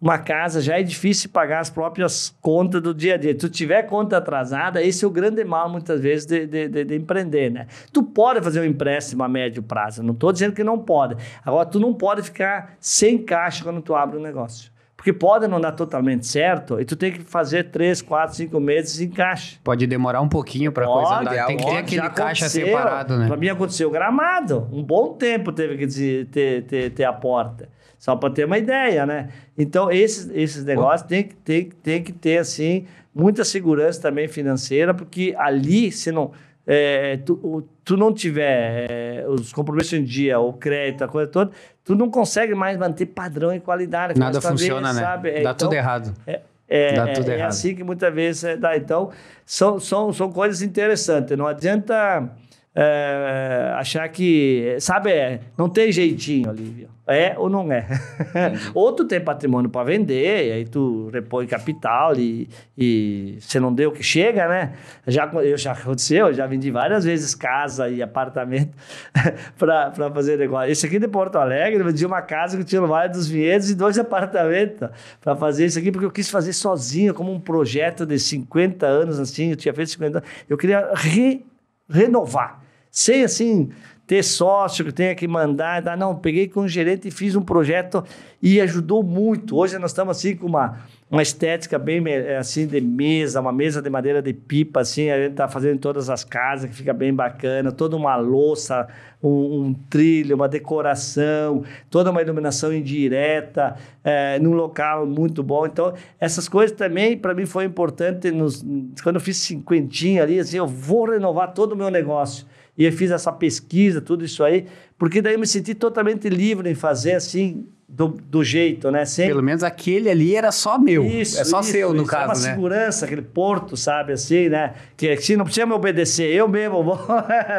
uma casa já é difícil pagar as próprias contas do dia a dia. Tu tiver conta atrasada, esse é o grande mal muitas vezes de, de, de, de empreender, né? Tu pode fazer um empréstimo a médio prazo, não estou dizendo que não pode. Agora, tu não pode ficar sem caixa quando tu abre o um negócio. Porque pode não dar totalmente certo e tu tem que fazer 3, 4, 5 meses em caixa. Pode demorar um pouquinho para coisa andar. Tem que ter aquele caixa separado, né? Para mim aconteceu gramado. Um bom tempo teve que ter, ter, ter a porta. Só para ter uma ideia, né? Então, esses, esses negócios tem que, tem, tem que ter, assim, muita segurança também financeira, porque ali, se não... É, tu, tu não tiver é, os compromissos em dia, o crédito, a coisa toda, tu não consegue mais manter padrão e qualidade. Nada funciona, né? Sabe? Dá então, tudo errado. É, é, dá tudo é, é errado. é assim que muitas vezes é, dá. Então, são, são, são coisas interessantes. Não adianta é, achar que, sabe, é, não tem jeitinho ali, é ou não é. ou tu tem patrimônio para vender, e aí tu repõe capital e, e você não deu o que chega, né? Já, eu, já aconteceu, já vendi várias vezes casa e apartamento para fazer negócio. Esse aqui de Porto Alegre, eu vendi uma casa que tinha no Vale dos Vinhedos e dois apartamentos para fazer isso aqui, porque eu quis fazer sozinho, como um projeto de 50 anos, assim, eu tinha feito 50 anos. Eu queria re renovar. sem assim, ter sócio que tenha que mandar. Tá? Não, peguei com um gerente e fiz um projeto e ajudou muito. Hoje nós estamos assim com uma, uma estética bem assim de mesa, uma mesa de madeira de pipa, assim, a gente está fazendo em todas as casas, que fica bem bacana, toda uma louça, um, um trilho, uma decoração, toda uma iluminação indireta, é, num local muito bom. Então, essas coisas também, para mim, foi importante nos, quando eu fiz cinquentinha ali, assim, eu vou renovar todo o meu negócio. E eu fiz essa pesquisa, tudo isso aí porque daí eu me senti totalmente livre em fazer assim, do, do jeito, né? Sem... Pelo menos aquele ali era só meu. Isso, é só isso, seu, no isso. É caso. É uma né? segurança, aquele porto, sabe, assim, né? Que é, se não precisa me obedecer, eu mesmo vou.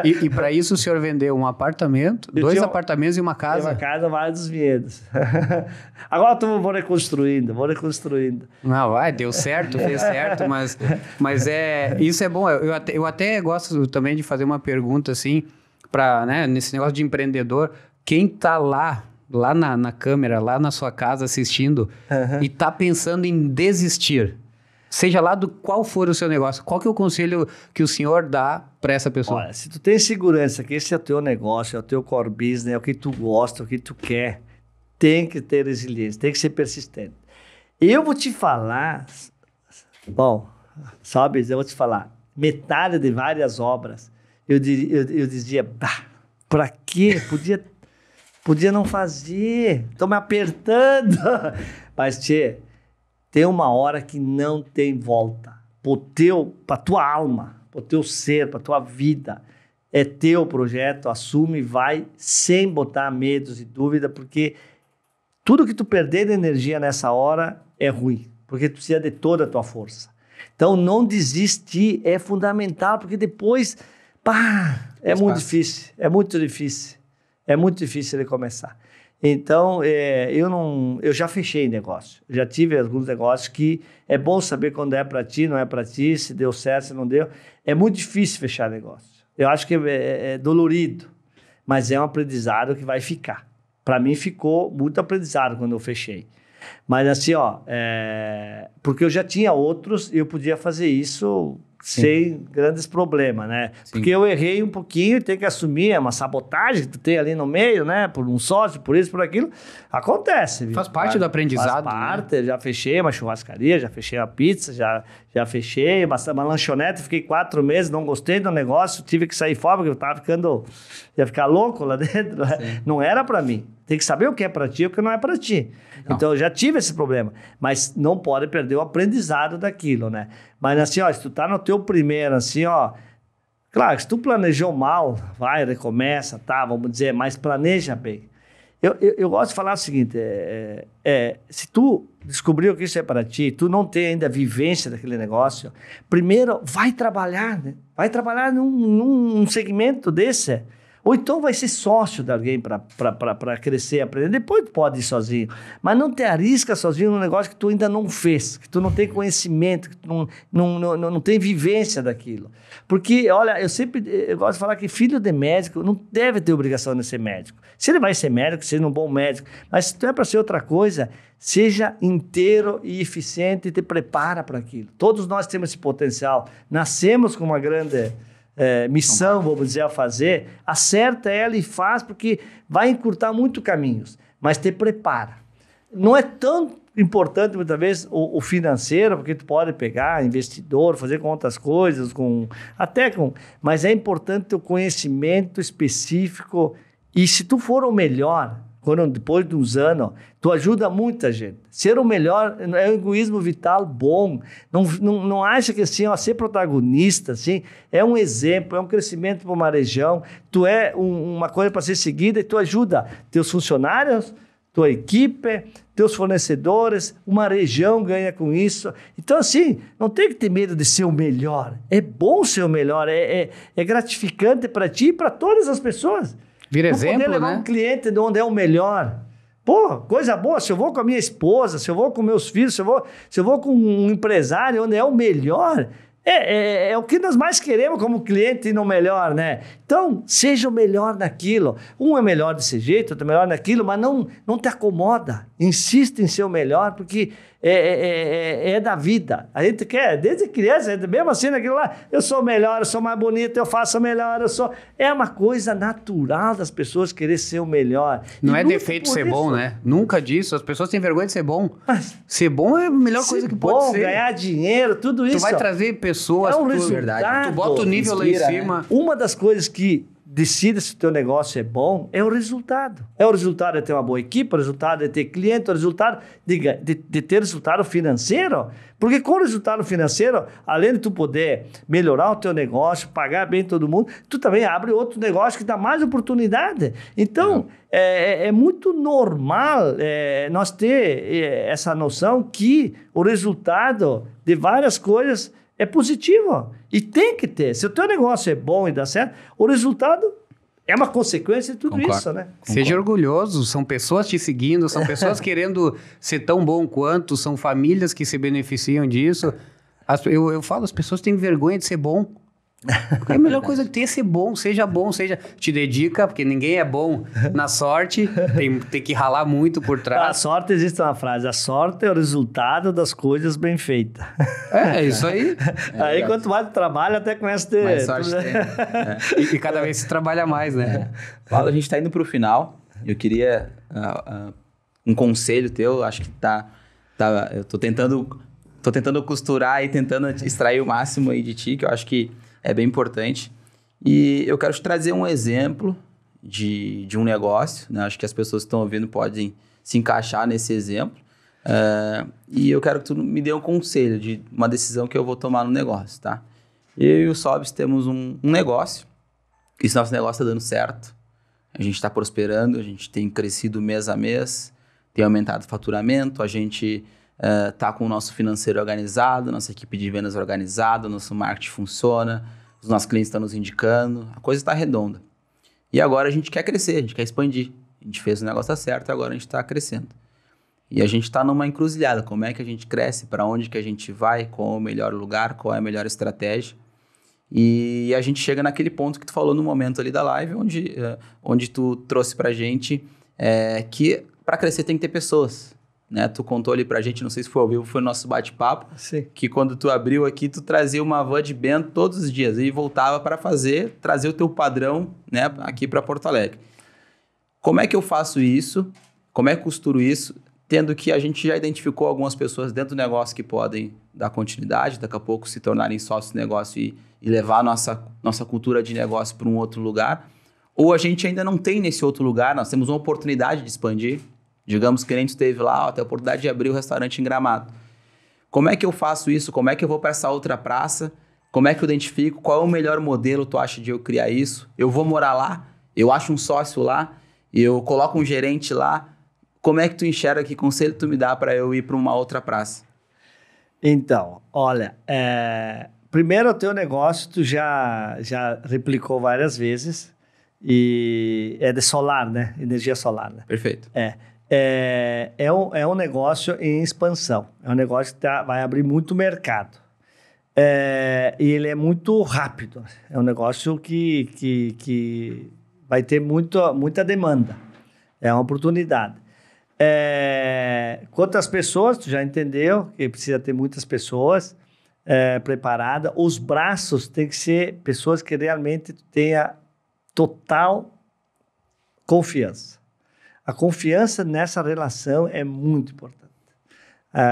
e, e para isso o senhor vendeu um apartamento, eu dois apartamentos e uma casa? E uma casa, vários vinhedos. Agora eu vou reconstruindo, vou reconstruindo. Não, vai, deu certo, fez certo, mas, mas é, isso é bom. Eu até, eu até gosto também de fazer uma pergunta assim para, né, nesse negócio de empreendedor, quem tá lá, lá na, na câmera, lá na sua casa assistindo uhum. e tá pensando em desistir, seja lá do qual for o seu negócio, qual que é o conselho que o senhor dá para essa pessoa? Olha, se tu tem segurança que esse é o teu negócio, é o teu core business, é o que tu gosta, é o que tu quer, tem que ter resiliência, tem que ser persistente. Eu vou te falar, bom, sabes, eu vou te falar, metade de várias obras eu, eu, eu dizia, bah, pra quê? Podia, podia não fazer, tô me apertando. Mas, tchê, tem uma hora que não tem volta. Pro teu, pra tua alma, pro teu ser, pra tua vida. É teu projeto, assume, vai, sem botar medos e dúvida, porque tudo que tu perder de energia nessa hora é ruim, porque tu precisa de toda a tua força. Então, não desistir é fundamental, porque depois Pá, é Espaço. muito difícil, é muito difícil, é muito difícil ele começar. Então, é, eu não, eu já fechei negócio, já tive alguns negócios que é bom saber quando é para ti, não é para ti, se deu certo, se não deu. É muito difícil fechar negócio. Eu acho que é, é, é dolorido, mas é um aprendizado que vai ficar. Para mim ficou muito aprendizado quando eu fechei. Mas assim, ó, é, porque eu já tinha outros, eu podia fazer isso Sim. sem grandes problemas, né? Sim. Porque eu errei um pouquinho, tem que assumir, é uma sabotagem que tu tem ali no meio, né? Por um sócio, por isso, por aquilo. Acontece. Faz viu? parte do aprendizado. Faz né? parte, né? já fechei uma churrascaria, já fechei a pizza, já, já fechei uma, uma lanchonete, fiquei quatro meses, não gostei do negócio, tive que sair fora, porque eu tava ficando. ia ficar louco lá dentro. Né? Não era para mim. Tem que saber o que é para ti e o que não é para ti. Não. Então eu já tive esse problema. Mas não pode perder o aprendizado daquilo, né? Mas assim, ó, se tu tá no teu bateu o primeiro, assim, ó. Claro, se tu planejou mal, vai, recomeça, tá, vamos dizer, mas planeja bem. Eu, eu, eu gosto de falar o seguinte: é, é, é se tu descobriu que isso é para ti, tu não tem ainda vivência daquele negócio, primeiro vai trabalhar, né? vai trabalhar num, num segmento desse ou então vai ser sócio de alguém para crescer, aprender. Depois pode ir sozinho. Mas não te arrisca sozinho num negócio que tu ainda não fez, que tu não tem conhecimento, que tu não, não, não, não tem vivência daquilo. Porque, olha, eu sempre eu gosto de falar que filho de médico não deve ter obrigação de ser médico. Se ele vai ser médico, seja um bom médico. Mas se tu é para ser outra coisa, seja inteiro e eficiente e te prepara para aquilo. Todos nós temos esse potencial. Nascemos com uma grande é, missão, vamos dizer, a fazer, acerta ela e faz, porque vai encurtar muito caminhos, mas te prepara. Não é tão importante, muitas vezes, o, o financeiro, porque tu pode pegar investidor, fazer com outras coisas, com, até com... Mas é importante o conhecimento específico e se tu for o melhor, quando depois de uns anos, tu ajuda muita gente. Ser o melhor é um egoísmo vital bom. Não, não, não acha que assim, ó, ser protagonista, assim, é um exemplo, é um crescimento para uma região. Tu é um, uma coisa para ser seguida e tu ajuda teus funcionários, tua equipe, teus fornecedores, uma região ganha com isso. Então, assim, não tem que ter medo de ser o melhor. É bom ser o melhor, é, é, é gratificante para ti e para todas as pessoas. Vira pra exemplo, poder levar né? um cliente de onde é o melhor. Pô, coisa boa, se eu vou com a minha esposa, se eu vou com meus filhos, se eu vou, se eu vou com um empresário onde é o melhor, é, é, é, o que nós mais queremos como cliente no melhor, né? Então, seja o melhor naquilo. Um é melhor desse jeito, outro é melhor naquilo, mas não, não te acomoda. Insiste em ser o melhor, porque é, é, é, é, é da vida. A gente quer, desde criança, mesmo assim, naquilo lá, eu sou melhor, eu sou mais bonito, eu faço melhor, eu sou. É uma coisa natural das pessoas querer ser o melhor. Não e é defeito ser isso. bom, né? Nunca disso. As pessoas têm vergonha de ser bom. Mas ser bom é a melhor coisa que bom, pode ser. ganhar dinheiro, tudo isso. Tu vai trazer pessoas. É um pro... Verdade. Tu bota o nível inspira, lá em né? cima. Né? Uma das coisas que que decide se o teu negócio é bom é o resultado. É o resultado de ter uma boa equipe, o resultado de ter cliente, o resultado de, de, de ter resultado financeiro. Porque com o resultado financeiro, além de tu poder melhorar o teu negócio, pagar bem todo mundo, tu também abre outro negócio que dá mais oportunidade. Então, é, é, é, é muito normal é, nós ter é, essa noção que o resultado de várias coisas é positivo E tem que ter. Se o teu negócio é bom e dá certo, o resultado é uma consequência de tudo Concordo. isso, né? Concordo. Seja orgulhoso, são pessoas te seguindo, são é. pessoas querendo ser tão bom quanto, são famílias que se beneficiam disso. As, eu, eu falo, as pessoas têm vergonha de ser bom. Porque é a melhor coisa que tem é ser bom, seja bom, seja. Te dedica, porque ninguém é bom na sorte, tem, tem que ralar muito por trás. A sorte, existe uma frase: a sorte é o resultado das coisas bem feitas. É, é isso aí. É aí, quanto mais tu trabalha, até começa a ter. Mais sorte tem. É. E, e, cada vez se trabalha mais, né? É. Paulo, a gente está indo para o final. Eu queria uh, uh, um conselho teu, acho que tá. tá eu estou tentando. Tô tentando costurar e tentando extrair o máximo aí de ti, que eu acho que é bem importante. E eu quero te trazer um exemplo de, de um negócio, né? acho que as pessoas que estão ouvindo podem se encaixar nesse exemplo. É, e eu quero que tu me dê um conselho de uma decisão que eu vou tomar no negócio, tá? Eu e o Sobs temos um, um negócio, e esse nosso negócio está dando certo, a gente está prosperando, a gente tem crescido mês a mês, tem aumentado o faturamento, a gente ah, tá com o nosso financeiro organizado, nossa equipe de vendas organizada, nosso marketing funciona, os nossos clientes estão nos indicando, a coisa está redonda. E agora a gente quer crescer, a gente quer expandir. A gente fez o negócio tá certo, agora a gente está crescendo. E a gente está numa encruzilhada. Como é que a gente cresce? Para onde que a gente vai? Qual é o melhor lugar? Qual é a melhor estratégia? E a gente chega naquele ponto que tu falou no momento ali da live, onde, eh, onde tu trouxe a gente é, que para crescer tem que ter pessoas né? Tu contou ali pra gente, não sei se foi ao vivo, foi o nosso bate-papo, que quando tu abriu aqui, tu trazia uma van de bento todos os dias e voltava para fazer, trazer o teu padrão, né, aqui para Porto Alegre. Como é que eu faço isso? Como é que costuro isso? Tendo que a gente já identificou algumas pessoas dentro do negócio que podem dar continuidade, daqui a pouco se tornarem sócios do negócio e, e levar a nossa, nossa cultura de negócio para um outro lugar. Ou a gente ainda não tem nesse outro lugar, nós temos uma oportunidade de expandir, Digamos que a gente teve lá, ó, tem a oportunidade de abrir o um restaurante em Gramado. Como é que eu faço isso? Como é que eu vou para essa outra praça? Como é que eu identifico? Qual é o melhor modelo, tu acha, de eu criar isso? Eu vou morar lá? Eu acho um sócio lá? Eu coloco um gerente lá? Como é que tu enxerga? Que conselho tu me dá para eu ir para uma outra praça? Então, olha, é... primeiro o teu negócio tu já, já replicou várias vezes e é de solar, né? Energia solar, né? Perfeito. É é, é, um, é um negócio em expansão. É um negócio que tá, vai abrir muito mercado. É, e ele é muito rápido. É um negócio que, que, que vai ter muito, muita demanda. É uma oportunidade. É, quantas pessoas, tu já entendeu que precisa ter muitas pessoas é, preparadas. Os braços têm que ser pessoas que realmente tenha total confiança. A confiança nessa relação é muito importante. a,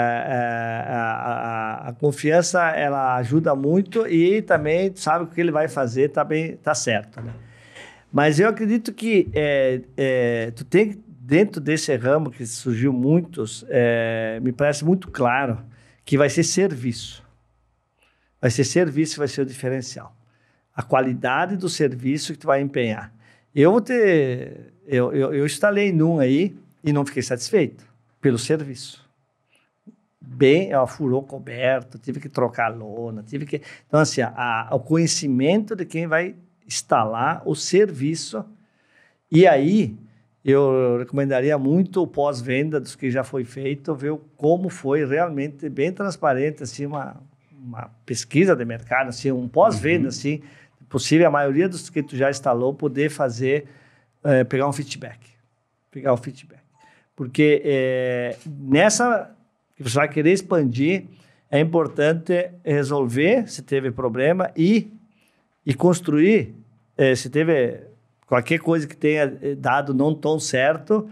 a, a, confiança ela ajuda muito e também sabe o que ele vai fazer tá tá certo né? mas eu acredito que é, é tu tem dentro desse ramo que surgiu muitos é, me parece muito claro que vai ser serviço vai ser serviço vai ser o diferencial a qualidade do serviço que tu vai empenhar eu vou ter eu, eu, eu instalei num aí e não fiquei satisfeito pelo serviço. Bem, ó, furou coberto, tive que trocar a lona, tive que... Então, assim, a, a, o conhecimento de quem vai instalar o serviço. E aí, eu recomendaria muito o pós-venda dos que já foi feito, ver como foi realmente bem transparente, assim, uma, uma pesquisa de mercado, assim, um pós-venda, uhum. assim, possível a maioria dos que tu já instalou poder fazer é, pegar um feedback. Pegar o feedback. Porque é, nessa que você vai querer expandir, é importante resolver se teve problema e, e construir é, se teve qualquer coisa que tenha é, dado não tão certo,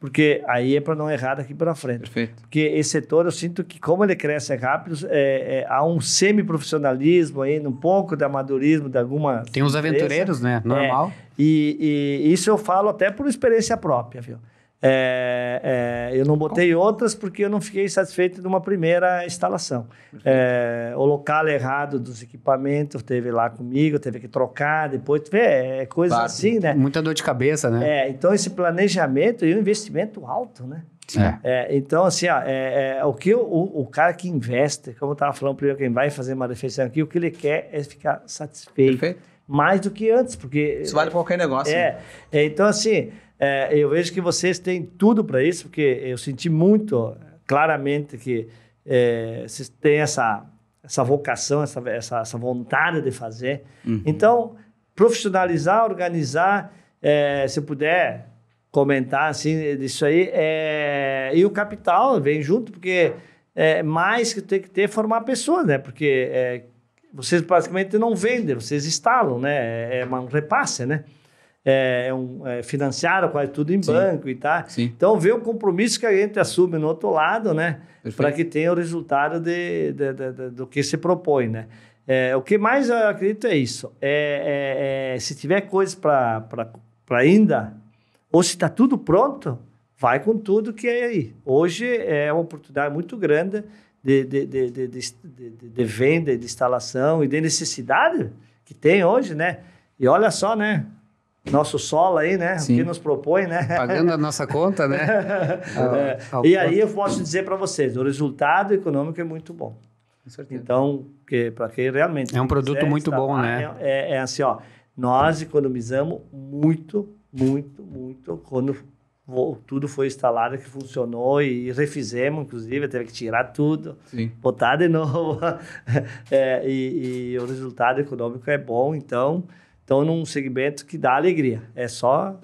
porque aí é para não errar daqui para frente. Perfeito. Porque esse setor, eu sinto que como ele cresce rápido, é, é, há um semiprofissionalismo ainda, um pouco de amadorismo de alguma... Tem uns aventureiros, né? Normal. É, e, e, isso eu falo até por experiência própria, viu? É, é, eu não botei outras porque eu não fiquei satisfeito de uma primeira instalação. É, o local é errado dos equipamentos teve lá comigo, teve que trocar depois. É, é coisa claro, assim, né? Muita dor de cabeça, né? É, então esse planejamento e o um investimento alto, né? É. É, então, assim, ó, é, é, o que o, o, cara que investe, como eu estava falando primeiro, quem vai fazer uma refeição aqui, o que ele quer é ficar satisfeito. Perfeito. Mais do que antes, porque... Isso vale para qualquer negócio. É, né? então, assim... É, eu vejo que vocês têm tudo para isso, porque eu senti muito claramente que é, vocês têm essa, essa vocação, essa, essa, essa vontade de fazer. Uhum. Então, profissionalizar, organizar, é, se puder comentar assim disso aí, é, e o capital vem junto, porque é mais que tem que ter é formar pessoas, né? Porque vocês praticamente não vendem, vocês instalam, né? É um repasse, né? É, é, um, é, financiaram quase tudo em Sim. banco e tá. Então vê o compromisso que a gente assume no outro lado, né? Para que tenha o resultado de, de, de, do que se propõe, né? É, o que mais eu acredito é isso. É, é, é se tiver coisas para ainda, ou se está tudo pronto, vai com tudo que é aí. Hoje é uma oportunidade muito grande de, de, de, de, venda, de instalação e de necessidade que tem hoje, né? E olha só, né? nosso solo aí, né? Sim. O que nos propõe, né? Pagando a nossa conta, né? é. ao, ao e aí eu posso dizer para vocês, o resultado econômico é muito bom. Então, que, para quem realmente... É um produto muito bom, lá, né? É, é, assim, ó, nós economizamos muito, muito, muito quando tudo foi instalado, que funcionou e refizemos, inclusive, teve que tirar tudo, Sim. botar de novo. é, e, e o resultado econômico é bom, então... Então, num segmento que dá alegria. É só.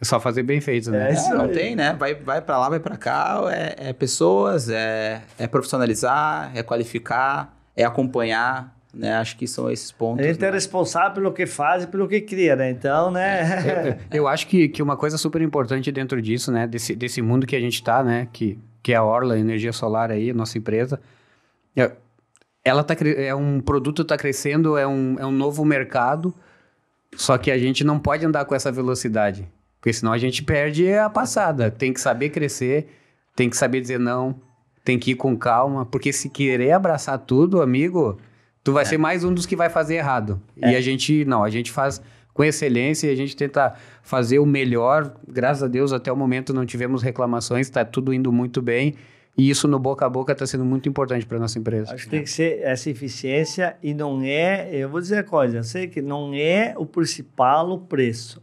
É só fazer bem feito, né? É, é não tem, né? Vai, vai para lá, vai para cá. É, é pessoas, é, é profissionalizar, é qualificar, é acompanhar. Né? Acho que são esses pontos. A gente né? é responsável pelo que faz e pelo que cria, né? Então, né? eu, eu, acho que, que uma coisa super importante dentro disso, né? Desse, desse mundo que a gente está, né? Que, que é a Orla, Energia Solar aí, nossa empresa. É, ela tá, é um produto está crescendo, é um, é um novo mercado só que a gente não pode andar com essa velocidade, porque senão a gente perde a passada. Tem que saber crescer, tem que saber dizer não, tem que ir com calma, porque se querer abraçar tudo, amigo, tu vai é. ser mais um dos que vai fazer errado. É. E a gente não, a gente faz com excelência e a gente tenta fazer o melhor. Graças a Deus até o momento não tivemos reclamações, está tudo indo muito bem. E isso no boca a boca está sendo muito importante para nossa empresa. Acho que tem que ser essa eficiência e não é, eu vou dizer uma coisa, eu sei que não é o principal o preço.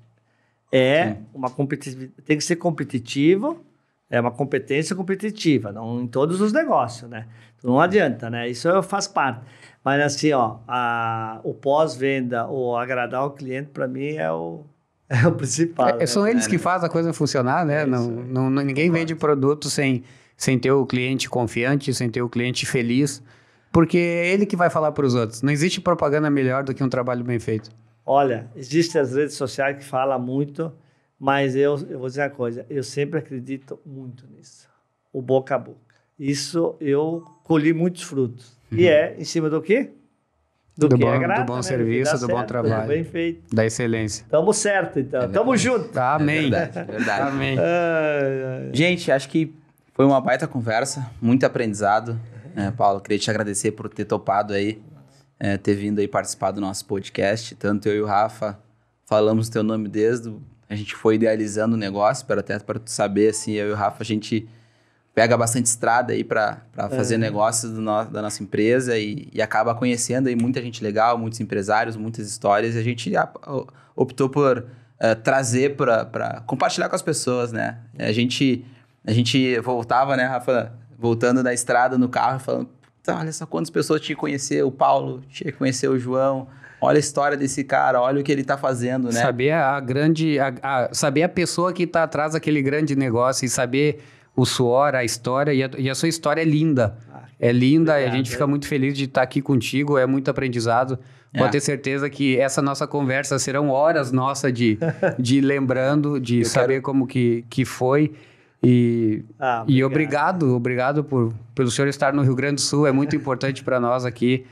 É Sim. uma competitividade, tem que ser competitivo, é uma competência competitiva, não em todos os negócios, né? Então, não adianta, né? Isso faz parte. Mas assim, ó, a, o pós-venda, o agradar o cliente, para mim é o é o principal. É, né? São eles que é. fazem a coisa funcionar, né? É não, não, ninguém vende produto sem sem ter o cliente confiante, sem ter o cliente feliz, porque é ele que vai falar para os outros. Não existe propaganda melhor do que um trabalho bem feito. Olha, existem as redes sociais que falam muito, mas eu, eu vou dizer uma coisa, eu sempre acredito muito nisso, o boca a boca. Isso eu colhi muitos frutos. Uhum. E é em cima do quê? Do, do, é bom, é grata, do, bom, né? serviço, do, certo, bom trabalho. Bem feito. Da excelência. Tamo certo, então. É Tamo junto. Amém. É verdade, é verdade. Amém. ai, ai. Gente, acho que foi uma baita conversa, muito aprendizado. É, Paulo, queria te agradecer por ter topado aí, é, ter vindo aí participar do nosso podcast. Tanto eu e o Rafa falamos o teu nome desde. A gente foi idealizando o negócio, para até para tu saber, assim, eu e o Rafa, a gente pega bastante estrada aí para é. fazer é. negócios no, da nossa empresa e, e, acaba conhecendo aí muita gente legal, muitos empresários, muitas histórias. E a gente optou por uh, trazer para compartilhar com as pessoas, né? A gente a gente voltava, né, Rafa? Voltando da estrada no carro, falando: olha só quantas pessoas tinha que conhecer o Paulo, tinha que conhecer o João. Olha a história desse cara, olha o que ele está fazendo, né? Saber a grande. A, a, saber a pessoa que está atrás daquele grande negócio e saber o suor, a história. E a, e a sua história é linda. é linda, obrigado. a gente fica muito feliz de estar tá aqui contigo, é muito aprendizado. É. Pode ter certeza que essa nossa conversa serão horas nossa de, de lembrando, de Eu saber quero... como que, que foi. E, ah, obrigado. e obrigado, obrigado por, pelo senhor estar no Rio Grande do Sul. É muito importante para nós aqui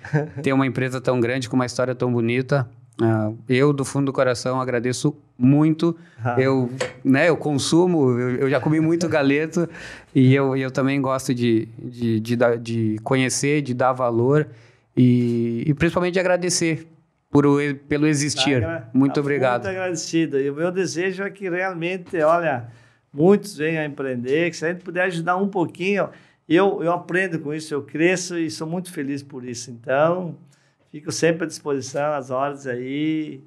ter uma empresa tão grande, com uma história tão bonita. Uh, eu, do fundo do coração, agradeço muito. Ah. Eu, né, eu consumo, eu, eu já comi muito galeto e eu, eu também gosto de, de, de, de conhecer, de dar valor e, e principalmente de agradecer por pelo existir. Tá, muito tá obrigado. Muito agradecido. E o meu desejo é que realmente, olha muitos venham a empreender, que se a gente puder ajudar um pouquinho, eu, eu aprendo com isso, eu cresço e sou muito feliz por isso. Então, fico sempre à disposição, às horas aí,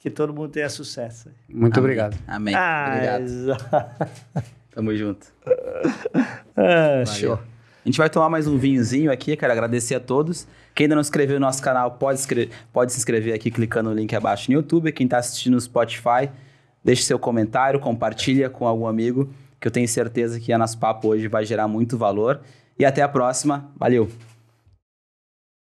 que todo mundo tenha sucesso. Muito Amém. obrigado. Amém. Ah, obrigado. Tamo junto. É, show. A gente vai tomar mais um vinhozinho aqui, quero agradecer a todos. Quem ainda não se inscreveu no nosso canal, pode, pode se inscrever aqui clicando no link abaixo no YouTube. Quem está assistindo no Spotify, Deixe seu comentário, compartilha com algum amigo, que eu tenho certeza que a Nas Papo hoje vai gerar muito valor. E até a próxima. Valeu!